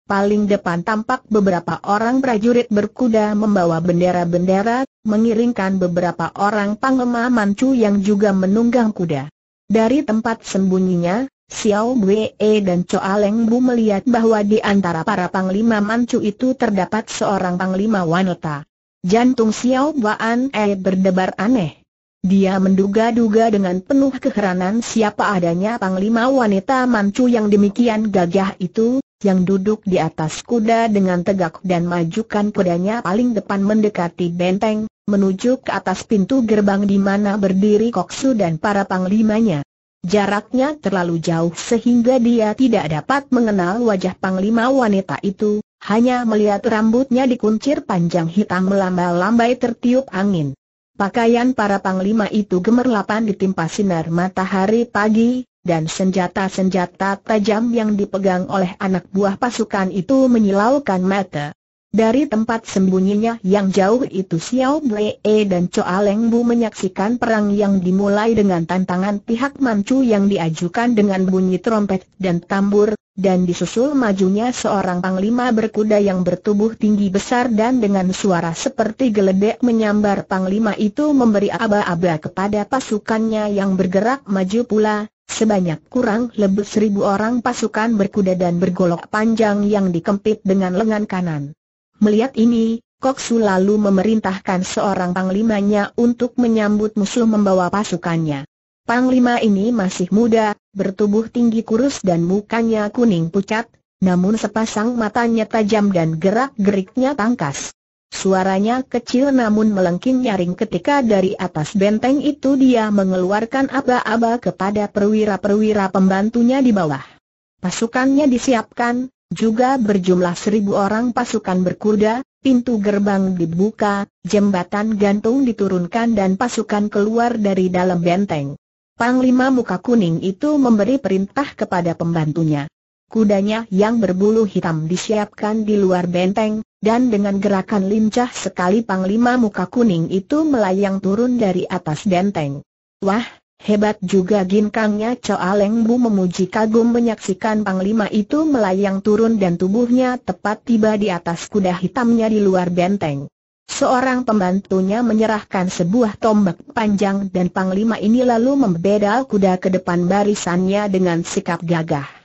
Paling depan tampak beberapa orang prajurit berkuda membawa bendera-bendera, mengiringkan beberapa orang panglima mancu yang juga menunggang kuda. Dari tempat sembunyinya, Xiao Wei dan Choa Leng Bu melihat bahwa di antara para panglima mancu itu terdapat seorang panglima wanita. Jantung Xiao Baan E berdebar aneh. Dia menduga-duga dengan penuh keheranan siapa adanya panglima wanita mancu yang demikian gagah itu, yang duduk di atas kuda dengan tegak dan majukan kudanya paling depan mendekati benteng, menuju ke atas pintu gerbang di mana berdiri Koksu dan para panglimanya. Jaraknya terlalu jauh sehingga dia tidak dapat mengenal wajah panglima wanita itu, hanya melihat rambutnya dikuncir panjang hitam melambai lambai tertiup angin. Pakaian para panglima itu gemerlapan ditimpa sinar matahari pagi, dan senjata-senjata tajam yang dipegang oleh anak buah pasukan itu menyilaukan mata. Dari tempat sembunyinya yang jauh itu Xiao Wei dan Choa Leng Bu menyaksikan perang yang dimulai dengan tantangan pihak Manchu yang diajukan dengan bunyi trompet dan tambur, dan disusul majunya seorang panglima berkuda yang bertubuh tinggi besar dan dengan suara seperti geledek menyambar panglima itu memberi aba-aba kepada pasukannya yang bergerak maju pula, Sebanyak kurang lebih seribu orang pasukan berkuda dan bergolok panjang yang dikempit dengan lengan kanan. Melihat ini, Koksu lalu memerintahkan seorang panglimanya untuk menyambut musuh membawa pasukannya. Panglima ini masih muda, bertubuh tinggi kurus dan mukanya kuning pucat, namun sepasang matanya tajam dan gerak-geriknya tangkas. Suaranya kecil namun melengking nyaring ketika dari atas benteng itu dia mengeluarkan aba-aba kepada perwira-perwira pembantunya di bawah. Pasukannya disiapkan, juga berjumlah seribu orang pasukan berkuda, pintu gerbang dibuka, jembatan gantung diturunkan dan pasukan keluar dari dalam benteng. Panglima muka kuning itu memberi perintah kepada pembantunya kudanya yang berbulu hitam disiapkan di luar benteng, dan dengan gerakan lincah sekali panglima muka kuning itu melayang turun dari atas benteng. Wah, hebat juga ginkangnya Choa Leng Bu memuji kagum menyaksikan panglima itu melayang turun dan tubuhnya tepat tiba di atas kuda hitamnya di luar benteng. Seorang pembantunya menyerahkan sebuah tombak panjang dan panglima ini lalu membedal kuda ke depan barisannya dengan sikap gagah.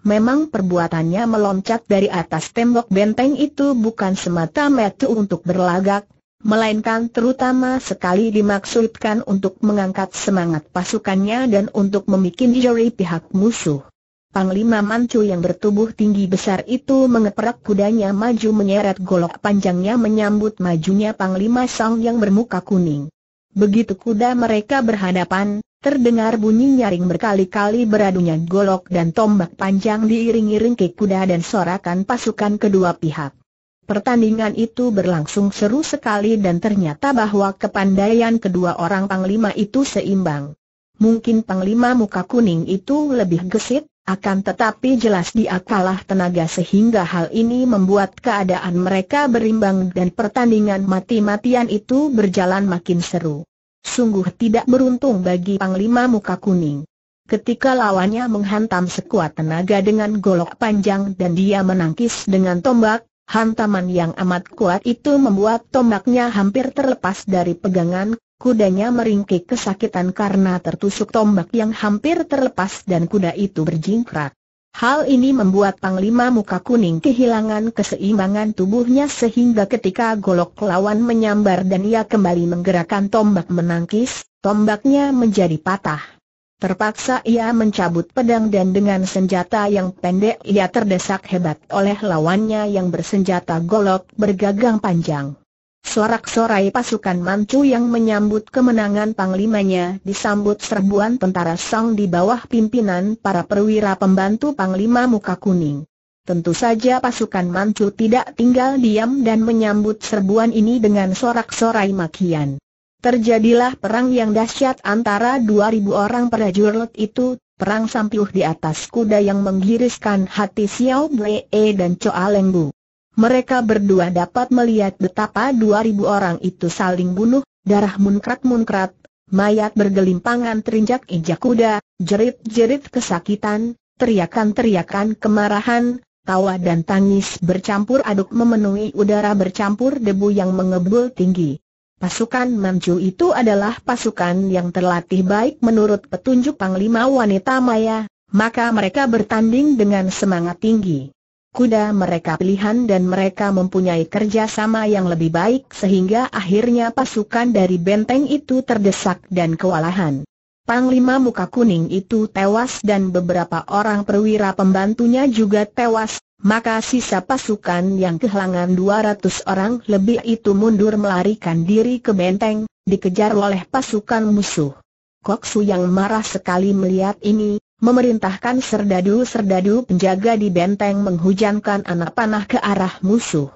Memang perbuatannya meloncat dari atas tembok benteng itu bukan semata-mata untuk berlagak, melainkan terutama sekali dimaksudkan untuk mengangkat semangat pasukannya dan untuk memikin jari pihak musuh. Panglima Mancu yang bertubuh tinggi besar itu mengeperak kudanya maju menyeret golok panjangnya menyambut majunya Panglima Song yang bermuka kuning. Begitu kuda mereka berhadapan, Terdengar bunyi nyaring berkali-kali beradunya golok dan tombak panjang diiringi iring kuda dan sorakan pasukan kedua pihak. Pertandingan itu berlangsung seru sekali dan ternyata bahwa kepandaian kedua orang panglima itu seimbang. Mungkin panglima muka kuning itu lebih gesit, akan tetapi jelas dia kalah tenaga sehingga hal ini membuat keadaan mereka berimbang dan pertandingan mati-matian itu berjalan makin seru. Sungguh tidak beruntung bagi Panglima Muka Kuning. Ketika lawannya menghantam sekuat tenaga dengan golok panjang dan dia menangkis dengan tombak, hantaman yang amat kuat itu membuat tombaknya hampir terlepas dari pegangan, kudanya meringkik kesakitan karena tertusuk tombak yang hampir terlepas dan kuda itu berjingkrak. Hal ini membuat Panglima Muka Kuning kehilangan keseimbangan tubuhnya sehingga ketika golok lawan menyambar dan ia kembali menggerakkan tombak menangkis, tombaknya menjadi patah. Terpaksa ia mencabut pedang dan dengan senjata yang pendek ia terdesak hebat oleh lawannya yang bersenjata golok bergagang panjang. Sorak-sorai pasukan Manchu yang menyambut kemenangan panglimanya disambut serbuan tentara Song di bawah pimpinan para perwira pembantu panglima muka kuning. Tentu saja pasukan Manchu tidak tinggal diam dan menyambut serbuan ini dengan sorak-sorai makian. Terjadilah perang yang dahsyat antara 2000 orang prajurit itu, perang sampiuh di atas kuda yang menggiriskan hati Xiao Blee dan Choa Leng mereka berdua dapat melihat betapa 2000 orang itu saling bunuh, darah munkrat-munkrat, mayat bergelimpangan terinjak-injak kuda, jerit-jerit kesakitan, teriakan-teriakan kemarahan, tawa dan tangis bercampur aduk memenuhi udara bercampur debu yang mengebul tinggi. Pasukan Manchu itu adalah pasukan yang terlatih baik menurut petunjuk Panglima Wanita Maya, maka mereka bertanding dengan semangat tinggi kuda mereka pilihan dan mereka mempunyai kerjasama yang lebih baik sehingga akhirnya pasukan dari benteng itu terdesak dan kewalahan. Panglima muka kuning itu tewas dan beberapa orang perwira pembantunya juga tewas, maka sisa pasukan yang kehilangan 200 orang lebih itu mundur melarikan diri ke benteng, dikejar oleh pasukan musuh. Koksu yang marah sekali melihat ini, memerintahkan serdadu-serdadu penjaga di benteng menghujankan anak panah ke arah musuh.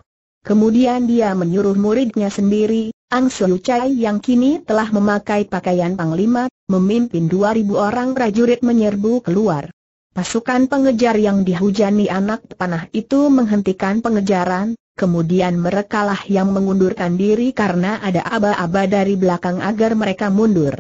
Kemudian dia menyuruh muridnya sendiri, Ang Suyu Chai yang kini telah memakai pakaian panglima, memimpin 2000 orang prajurit menyerbu keluar. Pasukan pengejar yang dihujani anak panah itu menghentikan pengejaran, kemudian merekalah yang mengundurkan diri karena ada aba-aba dari belakang agar mereka mundur.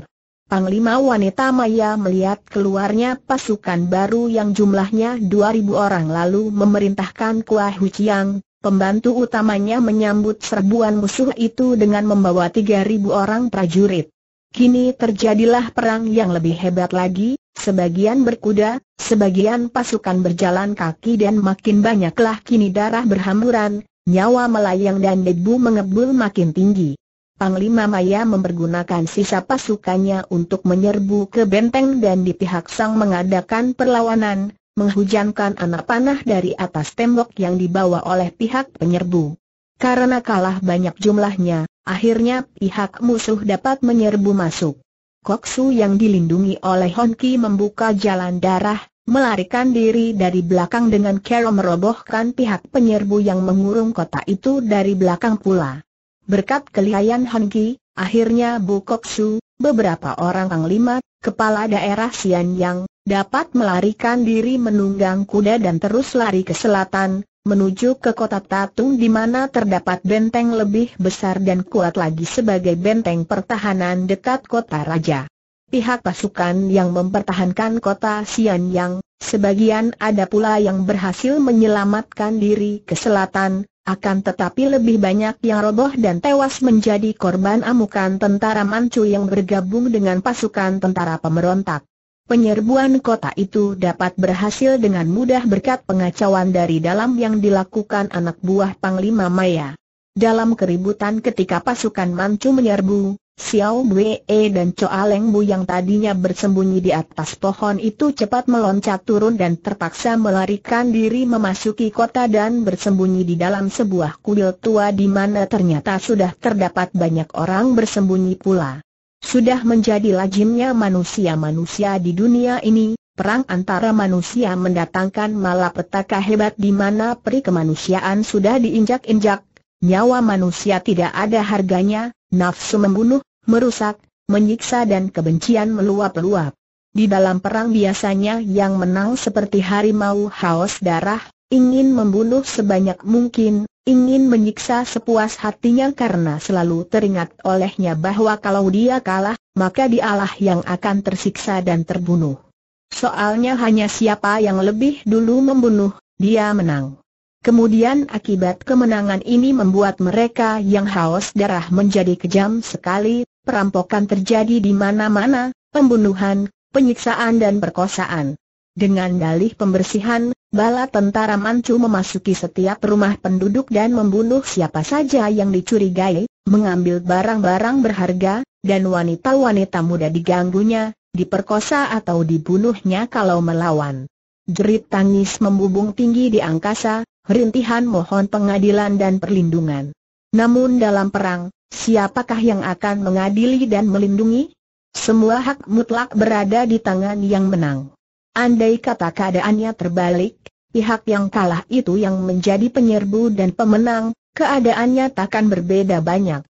Panglima wanita Maya melihat keluarnya pasukan baru yang jumlahnya 2.000 orang lalu memerintahkan Kua Huciang, pembantu utamanya menyambut serbuan musuh itu dengan membawa 3.000 orang prajurit. Kini terjadilah perang yang lebih hebat lagi, sebagian berkuda, sebagian pasukan berjalan kaki dan makin banyaklah kini darah berhamburan, nyawa melayang dan debu mengebul makin tinggi. Panglima Maya mempergunakan sisa pasukannya untuk menyerbu ke benteng dan di pihak Sang mengadakan perlawanan, menghujankan anak panah dari atas tembok yang dibawa oleh pihak penyerbu. Karena kalah banyak jumlahnya, akhirnya pihak musuh dapat menyerbu masuk. Koksu yang dilindungi oleh Honki membuka jalan darah, melarikan diri dari belakang dengan kerom merobohkan pihak penyerbu yang mengurung kota itu dari belakang pula. Berkat kelihayan Ki, akhirnya Bu Kok Su, beberapa orang panglima, kepala daerah Sian Yang, dapat melarikan diri menunggang kuda dan terus lari ke selatan, menuju ke kota Tatung di mana terdapat benteng lebih besar dan kuat lagi sebagai benteng pertahanan dekat kota raja. Pihak pasukan yang mempertahankan kota Sian Yang, sebagian ada pula yang berhasil menyelamatkan diri ke selatan, akan tetapi lebih banyak yang roboh dan tewas menjadi korban amukan tentara Manchu yang bergabung dengan pasukan tentara pemberontak. Penyerbuan kota itu dapat berhasil dengan mudah berkat pengacauan dari dalam yang dilakukan anak buah Panglima Maya. Dalam keributan ketika pasukan Manchu menyerbu, Xiao Wei dan Choa Leng Bu yang tadinya bersembunyi di atas pohon itu cepat meloncat turun dan terpaksa melarikan diri memasuki kota dan bersembunyi di dalam sebuah kuil tua di mana ternyata sudah terdapat banyak orang bersembunyi pula. Sudah menjadi lazimnya manusia-manusia di dunia ini, perang antara manusia mendatangkan malapetaka hebat di mana peri kemanusiaan sudah diinjak-injak Nyawa manusia tidak ada harganya, nafsu membunuh, merusak, menyiksa dan kebencian meluap-luap. Di dalam perang biasanya yang menang seperti harimau haus darah, ingin membunuh sebanyak mungkin, ingin menyiksa sepuas hatinya karena selalu teringat olehnya bahwa kalau dia kalah, maka dialah yang akan tersiksa dan terbunuh. Soalnya hanya siapa yang lebih dulu membunuh, dia menang. Kemudian akibat kemenangan ini membuat mereka yang haus darah menjadi kejam sekali, perampokan terjadi di mana-mana, pembunuhan, penyiksaan dan perkosaan. Dengan dalih pembersihan, bala tentara Manchu memasuki setiap rumah penduduk dan membunuh siapa saja yang dicurigai, mengambil barang-barang berharga, dan wanita-wanita muda diganggunya, diperkosa atau dibunuhnya kalau melawan. Jerit tangis membubung tinggi di angkasa, rintihan mohon pengadilan dan perlindungan. Namun dalam perang, siapakah yang akan mengadili dan melindungi? Semua hak mutlak berada di tangan yang menang. Andai kata keadaannya terbalik, pihak yang kalah itu yang menjadi penyerbu dan pemenang, keadaannya takkan berbeda banyak.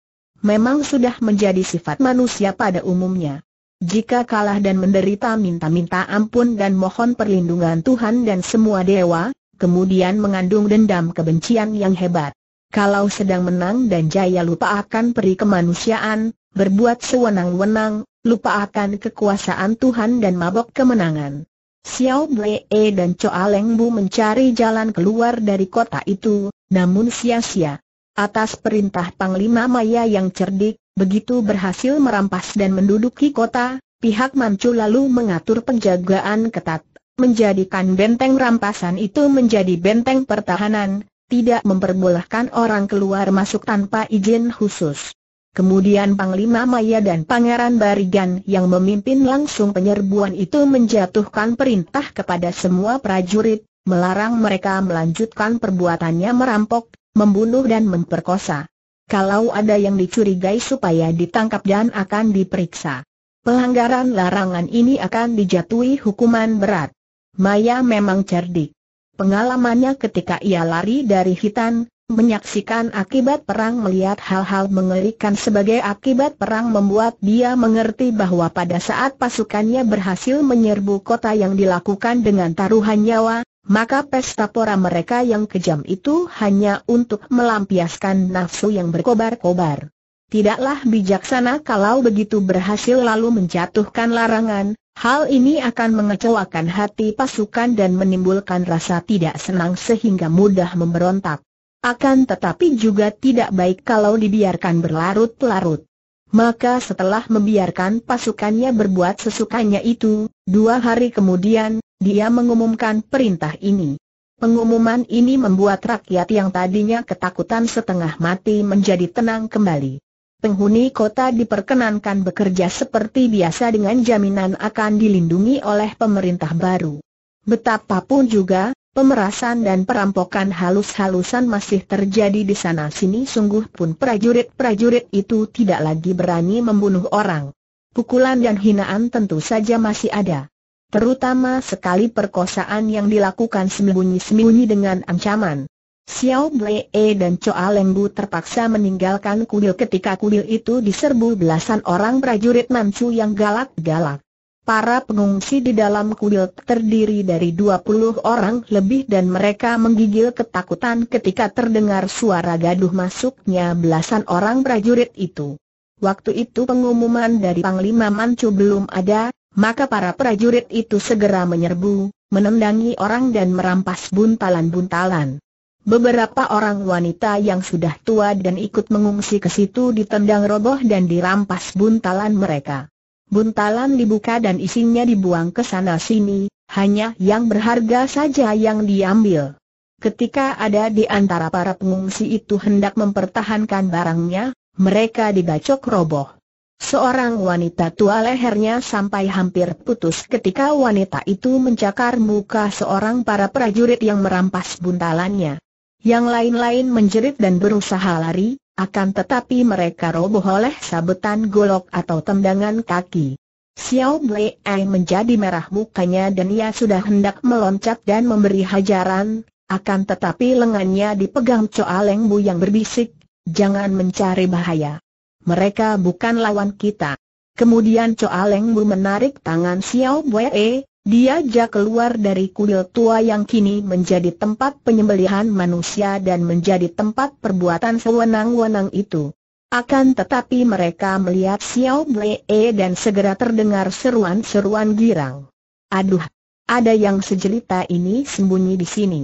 Memang sudah menjadi sifat manusia pada umumnya. Jika kalah dan menderita minta-minta ampun dan mohon perlindungan Tuhan dan semua dewa, kemudian mengandung dendam kebencian yang hebat. Kalau sedang menang dan jaya lupa akan peri kemanusiaan, berbuat sewenang-wenang, lupa akan kekuasaan Tuhan dan mabok kemenangan. Xiao Blee dan Choa Leng Bu mencari jalan keluar dari kota itu, namun sia-sia. Atas perintah Panglima Maya yang cerdik, begitu berhasil merampas dan menduduki kota, pihak Manchu lalu mengatur penjagaan ketat menjadikan benteng rampasan itu menjadi benteng pertahanan, tidak memperbolehkan orang keluar masuk tanpa izin khusus. Kemudian Panglima Maya dan Pangeran Barigan yang memimpin langsung penyerbuan itu menjatuhkan perintah kepada semua prajurit, melarang mereka melanjutkan perbuatannya merampok, membunuh dan memperkosa. Kalau ada yang dicurigai supaya ditangkap dan akan diperiksa. Pelanggaran larangan ini akan dijatuhi hukuman berat. Maya memang cerdik. Pengalamannya ketika ia lari dari hitan, menyaksikan akibat perang melihat hal-hal mengerikan sebagai akibat perang membuat dia mengerti bahwa pada saat pasukannya berhasil menyerbu kota yang dilakukan dengan taruhan nyawa, maka pesta pora mereka yang kejam itu hanya untuk melampiaskan nafsu yang berkobar-kobar tidaklah bijaksana kalau begitu berhasil lalu menjatuhkan larangan, hal ini akan mengecewakan hati pasukan dan menimbulkan rasa tidak senang sehingga mudah memberontak. Akan tetapi juga tidak baik kalau dibiarkan berlarut-larut. Maka setelah membiarkan pasukannya berbuat sesukanya itu, dua hari kemudian, dia mengumumkan perintah ini. Pengumuman ini membuat rakyat yang tadinya ketakutan setengah mati menjadi tenang kembali penghuni kota diperkenankan bekerja seperti biasa dengan jaminan akan dilindungi oleh pemerintah baru. Betapapun juga, pemerasan dan perampokan halus-halusan masih terjadi di sana-sini sungguh pun prajurit-prajurit itu tidak lagi berani membunuh orang. Pukulan dan hinaan tentu saja masih ada. Terutama sekali perkosaan yang dilakukan sembunyi-sembunyi dengan ancaman Xiao Blee dan Choa Lembu terpaksa meninggalkan kuil ketika kuil itu diserbu belasan orang prajurit Manchu yang galak-galak. Para pengungsi di dalam kuil terdiri dari 20 orang lebih dan mereka menggigil ketakutan ketika terdengar suara gaduh masuknya belasan orang prajurit itu. Waktu itu pengumuman dari Panglima Manchu belum ada, maka para prajurit itu segera menyerbu, menendangi orang dan merampas buntalan-buntalan. Beberapa orang wanita yang sudah tua dan ikut mengungsi ke situ ditendang roboh dan dirampas buntalan mereka. Buntalan dibuka dan isinya dibuang ke sana sini, hanya yang berharga saja yang diambil. Ketika ada di antara para pengungsi itu hendak mempertahankan barangnya, mereka dibacok roboh. Seorang wanita tua lehernya sampai hampir putus ketika wanita itu mencakar muka seorang para prajurit yang merampas buntalannya. Yang lain-lain menjerit dan berusaha lari, akan tetapi mereka roboh oleh sabetan golok atau tendangan kaki. Xiao Blei menjadi merah mukanya dan ia sudah hendak meloncat dan memberi hajaran, akan tetapi lengannya dipegang Choa Leng Bu yang berbisik, jangan mencari bahaya. Mereka bukan lawan kita. Kemudian Choa Leng Bu menarik tangan Xiao Blei, Diajak keluar dari kuil tua yang kini menjadi tempat penyembelihan manusia dan menjadi tempat perbuatan sewenang-wenang itu. Akan tetapi mereka melihat Xiao Wei dan segera terdengar seruan-seruan girang. Aduh, ada yang sejelita ini sembunyi di sini.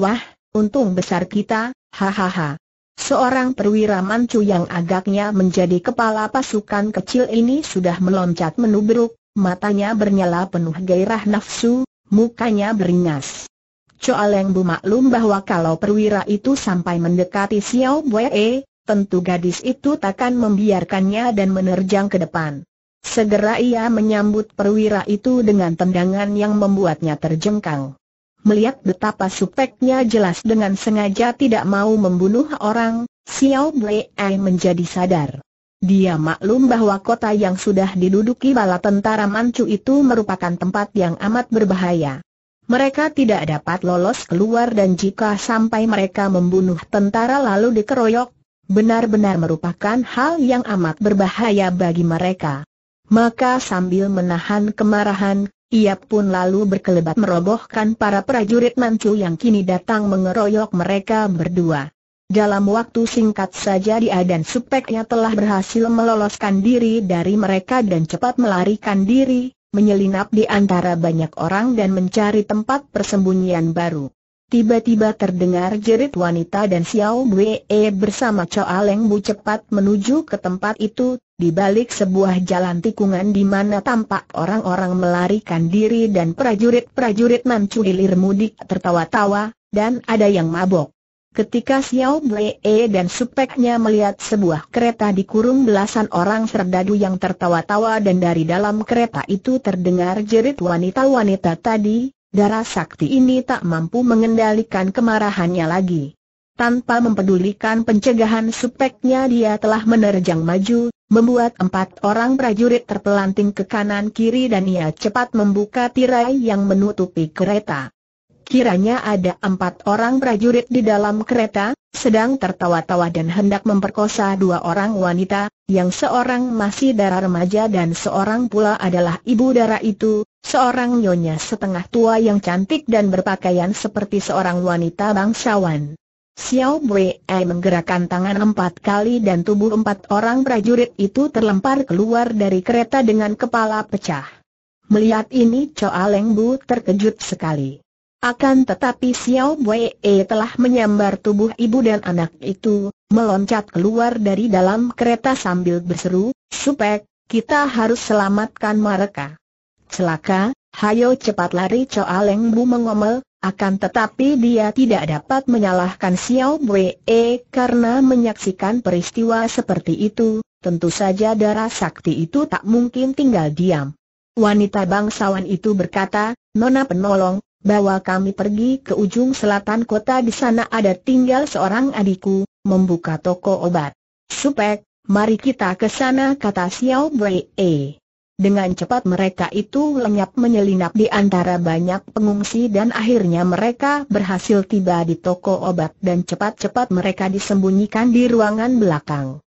Wah, untung besar kita, hahaha. Seorang perwira mancu yang agaknya menjadi kepala pasukan kecil ini sudah meloncat menubruk, matanya bernyala penuh gairah nafsu, mukanya beringas. Choa Leng Bu maklum bahwa kalau perwira itu sampai mendekati Xiao Wei, tentu gadis itu takkan membiarkannya dan menerjang ke depan. Segera ia menyambut perwira itu dengan tendangan yang membuatnya terjengkang. Melihat betapa supeknya jelas dengan sengaja tidak mau membunuh orang, Xiao Wei menjadi sadar. Dia maklum bahwa kota yang sudah diduduki bala tentara Manchu itu merupakan tempat yang amat berbahaya. Mereka tidak dapat lolos keluar dan jika sampai mereka membunuh tentara lalu dikeroyok, benar-benar merupakan hal yang amat berbahaya bagi mereka. Maka sambil menahan kemarahan, ia pun lalu berkelebat merobohkan para prajurit Manchu yang kini datang mengeroyok mereka berdua. Dalam waktu singkat saja dia dan supeknya telah berhasil meloloskan diri dari mereka dan cepat melarikan diri, menyelinap di antara banyak orang dan mencari tempat persembunyian baru. Tiba-tiba terdengar jerit wanita dan Xiao Wei bersama Choa Leng Bu cepat menuju ke tempat itu, di balik sebuah jalan tikungan di mana tampak orang-orang melarikan diri dan prajurit-prajurit mencuri Hilir Mudik tertawa-tawa, dan ada yang mabok. Ketika Xiao Bwe dan supeknya melihat sebuah kereta dikurung belasan orang serdadu yang tertawa-tawa dan dari dalam kereta itu terdengar jerit wanita-wanita tadi, darah sakti ini tak mampu mengendalikan kemarahannya lagi. Tanpa mempedulikan pencegahan supeknya dia telah menerjang maju, membuat empat orang prajurit terpelanting ke kanan kiri dan ia cepat membuka tirai yang menutupi kereta. Kiranya ada empat orang prajurit di dalam kereta, sedang tertawa-tawa dan hendak memperkosa dua orang wanita, yang seorang masih darah remaja dan seorang pula adalah ibu darah itu, seorang nyonya setengah tua yang cantik dan berpakaian seperti seorang wanita bangsawan. Xiao Wei menggerakkan tangan empat kali dan tubuh empat orang prajurit itu terlempar keluar dari kereta dengan kepala pecah. Melihat ini Choa Leng Bu terkejut sekali. Akan tetapi Xiao Wei telah menyambar tubuh ibu dan anak itu, meloncat keluar dari dalam kereta sambil berseru, Supek, kita harus selamatkan mereka. Celaka, hayo cepat lari Choa Leng Bu mengomel, akan tetapi dia tidak dapat menyalahkan Xiao Wei karena menyaksikan peristiwa seperti itu, tentu saja darah sakti itu tak mungkin tinggal diam. Wanita bangsawan itu berkata, Nona penolong, bawa kami pergi ke ujung selatan kota di sana ada tinggal seorang adikku, membuka toko obat. Supek, mari kita ke sana kata Xiao Wei. E. Dengan cepat mereka itu lenyap menyelinap di antara banyak pengungsi dan akhirnya mereka berhasil tiba di toko obat dan cepat-cepat mereka disembunyikan di ruangan belakang.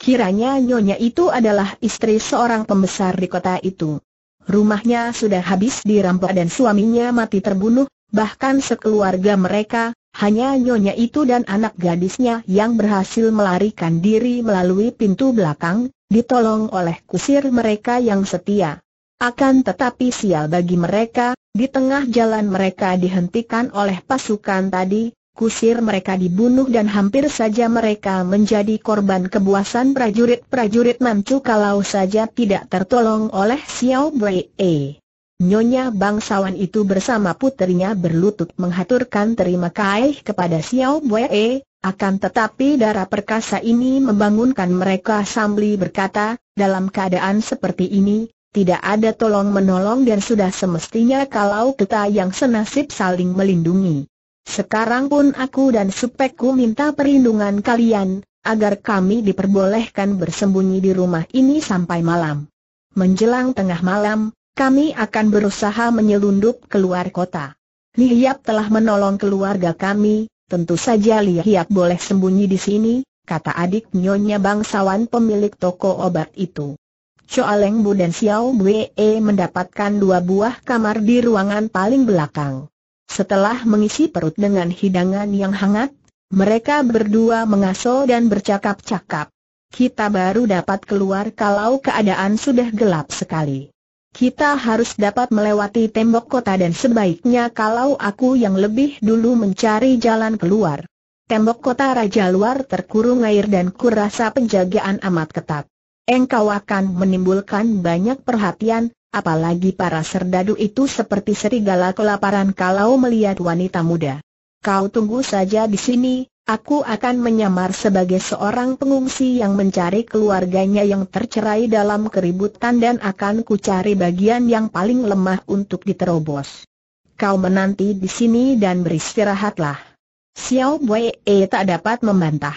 Kiranya nyonya itu adalah istri seorang pembesar di kota itu. Rumahnya sudah habis dirampok dan suaminya mati terbunuh, bahkan sekeluarga mereka, hanya nyonya itu dan anak gadisnya yang berhasil melarikan diri melalui pintu belakang, ditolong oleh kusir mereka yang setia. Akan tetapi sial bagi mereka, di tengah jalan mereka dihentikan oleh pasukan tadi, kusir mereka dibunuh dan hampir saja mereka menjadi korban kebuasan prajurit-prajurit Mancu kalau saja tidak tertolong oleh Xiao Wei. Nyonya bangsawan itu bersama putrinya berlutut menghaturkan terima kasih kepada Xiao Wei, akan tetapi darah perkasa ini membangunkan mereka sambil berkata, dalam keadaan seperti ini, tidak ada tolong menolong dan sudah semestinya kalau kita yang senasib saling melindungi. Sekarang pun aku dan supekku minta perlindungan kalian, agar kami diperbolehkan bersembunyi di rumah ini sampai malam. Menjelang tengah malam, kami akan berusaha menyelundup keluar kota. Lihiap telah menolong keluarga kami, tentu saja Lihiap boleh sembunyi di sini, kata adik nyonya bangsawan pemilik toko obat itu. Choa Leng Bu dan Xiao Wei mendapatkan dua buah kamar di ruangan paling belakang. Setelah mengisi perut dengan hidangan yang hangat, mereka berdua mengaso dan bercakap-cakap. Kita baru dapat keluar kalau keadaan sudah gelap sekali. Kita harus dapat melewati tembok kota dan sebaiknya kalau aku yang lebih dulu mencari jalan keluar. Tembok kota Raja Luar terkurung air dan kurasa penjagaan amat ketat. Engkau akan menimbulkan banyak perhatian, Apalagi para serdadu itu seperti serigala kelaparan kalau melihat wanita muda. Kau tunggu saja di sini, aku akan menyamar sebagai seorang pengungsi yang mencari keluarganya yang tercerai dalam keributan dan akan kucari bagian yang paling lemah untuk diterobos. Kau menanti di sini dan beristirahatlah. Xiao Wei e tak dapat membantah.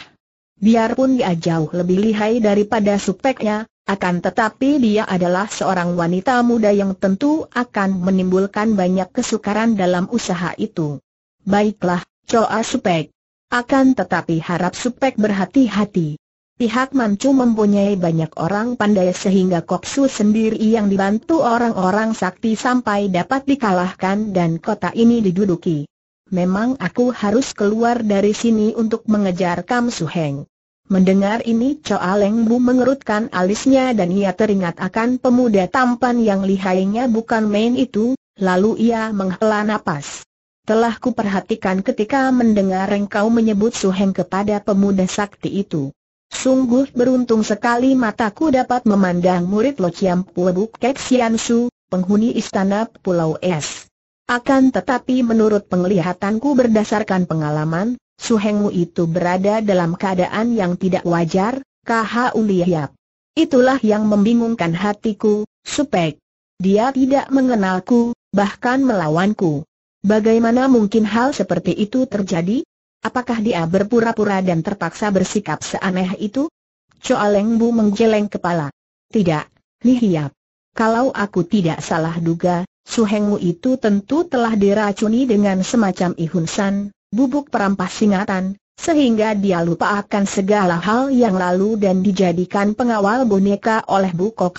Biarpun dia jauh lebih lihai daripada supeknya, akan tetapi dia adalah seorang wanita muda yang tentu akan menimbulkan banyak kesukaran dalam usaha itu. Baiklah, Choa Supek. Akan tetapi harap Supek berhati-hati. Pihak Mancu mempunyai banyak orang pandai sehingga Koksu sendiri yang dibantu orang-orang sakti sampai dapat dikalahkan dan kota ini diduduki. Memang aku harus keluar dari sini untuk mengejar Kam Suheng. Mendengar ini Choa Leng Bu mengerutkan alisnya dan ia teringat akan pemuda tampan yang lihainya bukan main itu, lalu ia menghela napas. Telah kuperhatikan ketika mendengar engkau menyebut Su Heng kepada pemuda sakti itu. Sungguh beruntung sekali mataku dapat memandang murid Lo Chiam Pue Buk Kek Sian Su, penghuni istana Pulau Es. Akan tetapi menurut penglihatanku berdasarkan pengalaman, Suhengmu itu berada dalam keadaan yang tidak wajar, kaha Liap. Itulah yang membingungkan hatiku, Supek. Dia tidak mengenalku, bahkan melawanku. Bagaimana mungkin hal seperti itu terjadi? Apakah dia berpura-pura dan terpaksa bersikap seaneh itu? Coa Leng Bu menggeleng kepala. Tidak, Lihiap. Kalau aku tidak salah duga, suhengmu itu tentu telah diracuni dengan semacam ihunsan, bubuk perampas ingatan, sehingga dia lupa akan segala hal yang lalu dan dijadikan pengawal boneka oleh Bu Kok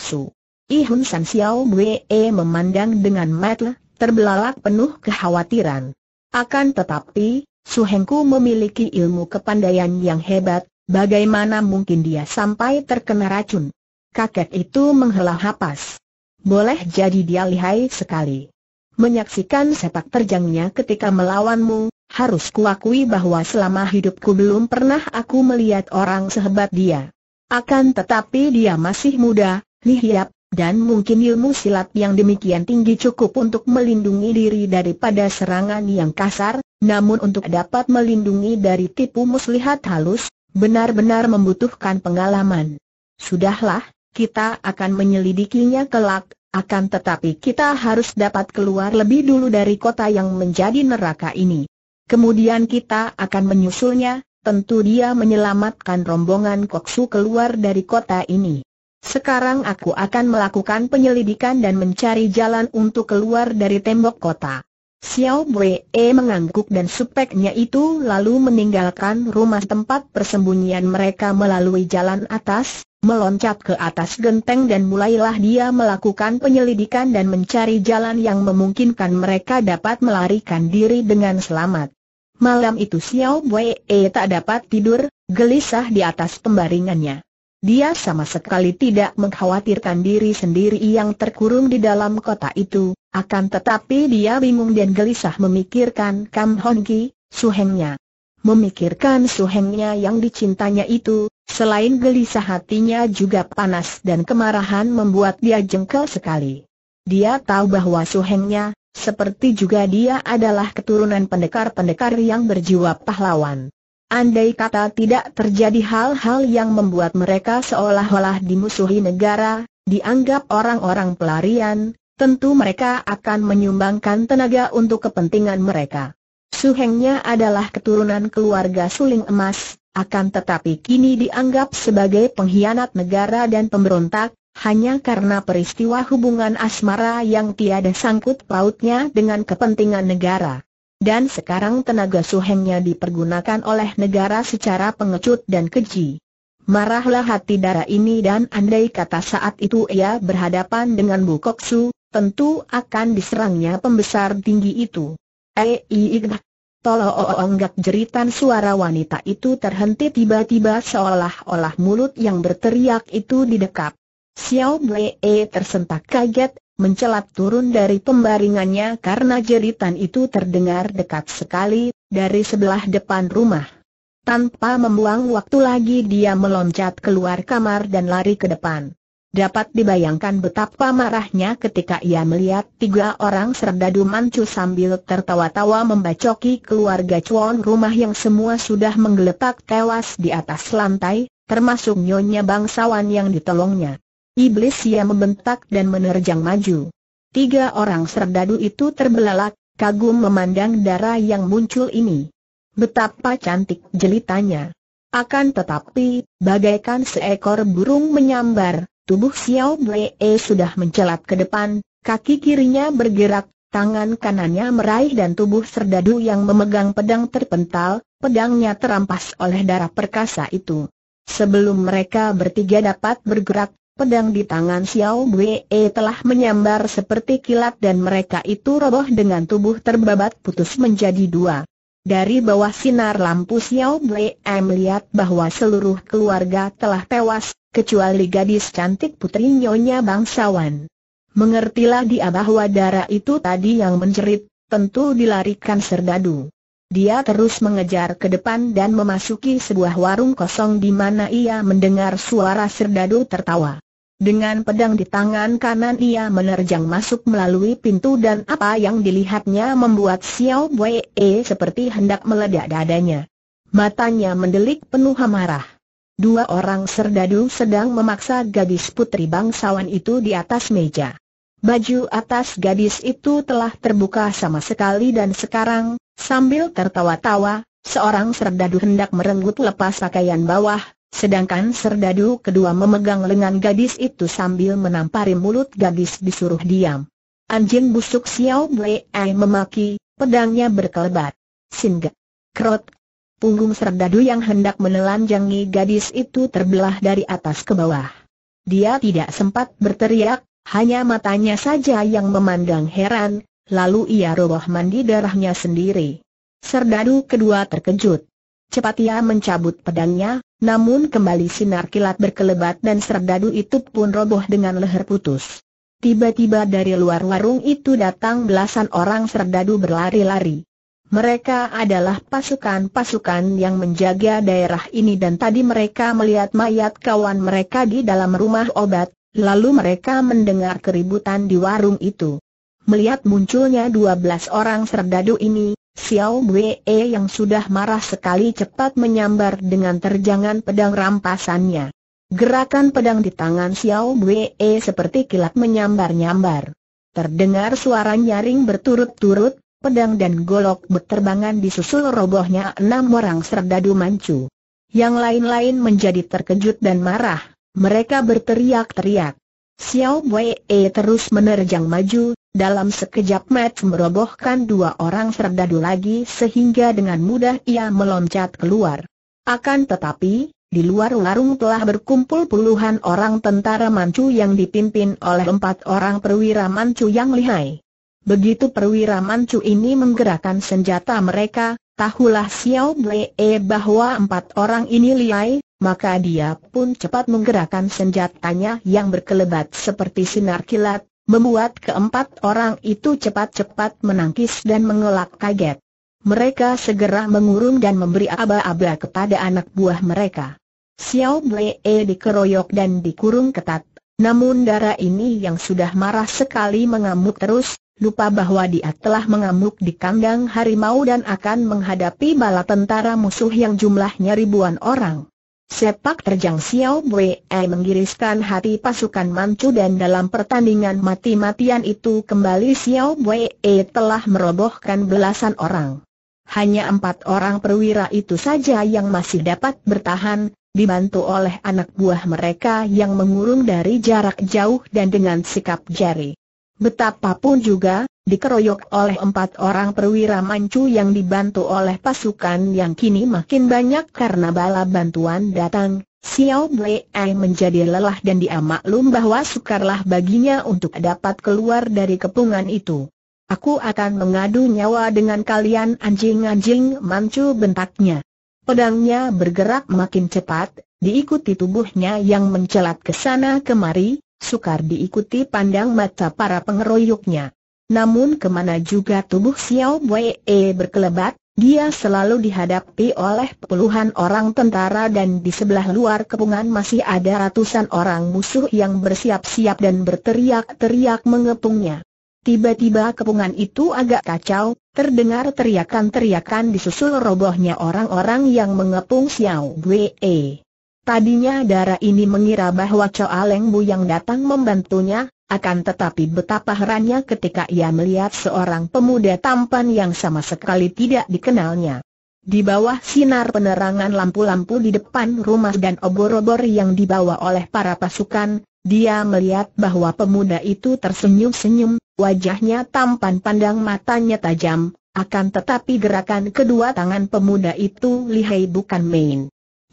Ihun San Xiao Bwe e memandang dengan mata terbelalak penuh kekhawatiran. Akan tetapi, Su Hengku memiliki ilmu kepandaian yang hebat, bagaimana mungkin dia sampai terkena racun? Kakek itu menghela hapas. Boleh jadi dia lihai sekali. Menyaksikan sepak terjangnya ketika melawanmu, harus kuakui bahwa selama hidupku belum pernah aku melihat orang sehebat dia. Akan tetapi dia masih muda, lihiap, dan mungkin ilmu silat yang demikian tinggi cukup untuk melindungi diri daripada serangan yang kasar, namun untuk dapat melindungi dari tipu muslihat halus, benar-benar membutuhkan pengalaman. Sudahlah, kita akan menyelidikinya kelak, akan tetapi kita harus dapat keluar lebih dulu dari kota yang menjadi neraka ini. Kemudian kita akan menyusulnya, tentu dia menyelamatkan rombongan Koksu keluar dari kota ini. Sekarang aku akan melakukan penyelidikan dan mencari jalan untuk keluar dari tembok kota. Xiao Wei mengangguk dan supeknya itu lalu meninggalkan rumah tempat persembunyian mereka melalui jalan atas, meloncat ke atas genteng dan mulailah dia melakukan penyelidikan dan mencari jalan yang memungkinkan mereka dapat melarikan diri dengan selamat. Malam itu Xiao Wei eh, tak dapat tidur, gelisah di atas pembaringannya. Dia sama sekali tidak mengkhawatirkan diri sendiri yang terkurung di dalam kota itu, akan tetapi dia bingung dan gelisah memikirkan Kam Hon Ki, suhengnya. Memikirkan suhengnya yang dicintanya itu, selain gelisah hatinya juga panas dan kemarahan membuat dia jengkel sekali. Dia tahu bahwa suhengnya, seperti juga dia adalah keturunan pendekar-pendekar yang berjiwa pahlawan. Andai kata tidak terjadi hal-hal yang membuat mereka seolah-olah dimusuhi negara, dianggap orang-orang pelarian, tentu mereka akan menyumbangkan tenaga untuk kepentingan mereka. Suhengnya adalah keturunan keluarga suling emas, akan tetapi kini dianggap sebagai pengkhianat negara dan pemberontak, hanya karena peristiwa hubungan asmara yang tiada sangkut pautnya dengan kepentingan negara. Dan sekarang tenaga suhengnya dipergunakan oleh negara secara pengecut dan keji. Marahlah hati darah ini dan andai kata saat itu ia berhadapan dengan Bukok Su, tentu akan diserangnya pembesar tinggi itu. o eh, Tolooonggak jeritan suara wanita itu terhenti tiba-tiba seolah-olah mulut yang berteriak itu didekap. Xiao Blee tersentak kaget, mencelat turun dari pembaringannya karena jeritan itu terdengar dekat sekali, dari sebelah depan rumah. Tanpa membuang waktu lagi dia meloncat keluar kamar dan lari ke depan. Dapat dibayangkan betapa marahnya ketika ia melihat tiga orang serdadu mancu sambil tertawa-tawa membacoki keluarga cuan rumah yang semua sudah menggeletak tewas di atas lantai, termasuk nyonya bangsawan yang ditolongnya. Iblis ia membentak dan menerjang maju. Tiga orang serdadu itu terbelalak, kagum memandang darah yang muncul ini. Betapa cantik jelitanya. Akan tetapi, bagaikan seekor burung menyambar, tubuh Xiao Blee sudah mencelat ke depan, kaki kirinya bergerak, tangan kanannya meraih dan tubuh serdadu yang memegang pedang terpental, pedangnya terampas oleh darah perkasa itu. Sebelum mereka bertiga dapat bergerak, Pedang di tangan Xiao Wei e telah menyambar seperti kilat dan mereka itu roboh dengan tubuh terbabat putus menjadi dua. Dari bawah sinar lampu Xiao Wei e melihat bahwa seluruh keluarga telah tewas, kecuali gadis cantik putri Nyonya Bangsawan. Mengertilah dia bahwa darah itu tadi yang menjerit, tentu dilarikan serdadu. Dia terus mengejar ke depan dan memasuki sebuah warung kosong di mana ia mendengar suara serdadu tertawa. Dengan pedang di tangan kanan ia menerjang masuk melalui pintu dan apa yang dilihatnya membuat Xiao Wei seperti hendak meledak dadanya. Matanya mendelik penuh amarah. Dua orang serdadu sedang memaksa gadis putri bangsawan itu di atas meja. Baju atas gadis itu telah terbuka sama sekali dan sekarang, sambil tertawa-tawa, seorang serdadu hendak merenggut lepas pakaian bawah, Sedangkan serdadu kedua memegang lengan gadis itu sambil menampari mulut gadis disuruh diam. Anjing busuk Xiao Blei memaki, pedangnya berkelebat. Singgah. Krot. Punggung serdadu yang hendak menelanjangi gadis itu terbelah dari atas ke bawah. Dia tidak sempat berteriak, hanya matanya saja yang memandang heran, lalu ia roboh mandi darahnya sendiri. Serdadu kedua terkejut. Cepat ia mencabut pedangnya, namun kembali sinar kilat berkelebat dan serdadu itu pun roboh dengan leher putus. Tiba-tiba dari luar warung itu datang belasan orang serdadu berlari-lari. Mereka adalah pasukan-pasukan yang menjaga daerah ini dan tadi mereka melihat mayat kawan mereka di dalam rumah obat, lalu mereka mendengar keributan di warung itu. Melihat munculnya dua belas orang serdadu ini, Xiao Wei yang sudah marah sekali cepat menyambar dengan terjangan pedang rampasannya. Gerakan pedang di tangan Xiao Wei seperti kilat menyambar-nyambar. Terdengar suara nyaring berturut-turut, pedang dan golok berterbangan disusul robohnya enam orang serdadu mancu. Yang lain-lain menjadi terkejut dan marah, mereka berteriak-teriak. Xiao Wei terus menerjang maju, dalam sekejap Matt merobohkan dua orang serdadu lagi sehingga dengan mudah ia meloncat keluar. Akan tetapi, di luar warung telah berkumpul puluhan orang tentara Manchu yang dipimpin oleh empat orang perwira Manchu yang lihai. Begitu perwira Manchu ini menggerakkan senjata mereka, tahulah Xiao Blee e bahwa empat orang ini lihai, maka dia pun cepat menggerakkan senjatanya yang berkelebat seperti sinar kilat, membuat keempat orang itu cepat-cepat menangkis dan mengelak kaget. Mereka segera mengurung dan memberi aba-aba kepada anak buah mereka. Xiao Blee dikeroyok dan dikurung ketat, namun darah ini yang sudah marah sekali mengamuk terus, lupa bahwa dia telah mengamuk di kandang harimau dan akan menghadapi bala tentara musuh yang jumlahnya ribuan orang. Sepak terjang Xiao Wei eh, menggiriskan hati pasukan Manchu dan dalam pertandingan mati-matian itu kembali Xiao Wei eh, telah merobohkan belasan orang. Hanya empat orang perwira itu saja yang masih dapat bertahan, dibantu oleh anak buah mereka yang mengurung dari jarak jauh dan dengan sikap jari. Betapapun juga, dikeroyok oleh empat orang perwira mancu yang dibantu oleh pasukan yang kini makin banyak karena bala bantuan datang, Xiao Blei menjadi lelah dan dia maklum bahwa sukarlah baginya untuk dapat keluar dari kepungan itu. Aku akan mengadu nyawa dengan kalian anjing-anjing mancu bentaknya. Pedangnya bergerak makin cepat, diikuti tubuhnya yang mencelat ke sana kemari, sukar diikuti pandang mata para pengeroyoknya. Namun kemana juga tubuh Xiao Wei e berkelebat, dia selalu dihadapi oleh puluhan orang tentara dan di sebelah luar kepungan masih ada ratusan orang musuh yang bersiap-siap dan berteriak-teriak mengepungnya. Tiba-tiba kepungan itu agak kacau, terdengar teriakan-teriakan disusul robohnya orang-orang yang mengepung Xiao Wei. Tadinya darah ini mengira bahwa Choa Leng Bu yang datang membantunya, akan tetapi betapa herannya ketika ia melihat seorang pemuda tampan yang sama sekali tidak dikenalnya. Di bawah sinar penerangan lampu-lampu di depan rumah dan obor-obor yang dibawa oleh para pasukan, dia melihat bahwa pemuda itu tersenyum-senyum, wajahnya tampan pandang matanya tajam, akan tetapi gerakan kedua tangan pemuda itu lihai bukan main.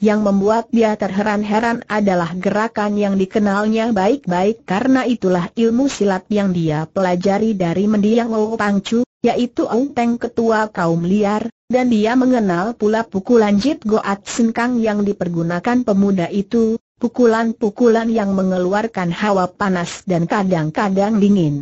Yang membuat dia terheran-heran adalah gerakan yang dikenalnya baik-baik karena itulah ilmu silat yang dia pelajari dari mendiang Wu Pangcu, yaitu Ong Teng Ketua Kaum Liar, dan dia mengenal pula pukulan Jit Goat Sengkang yang dipergunakan pemuda itu, pukulan-pukulan yang mengeluarkan hawa panas dan kadang-kadang dingin.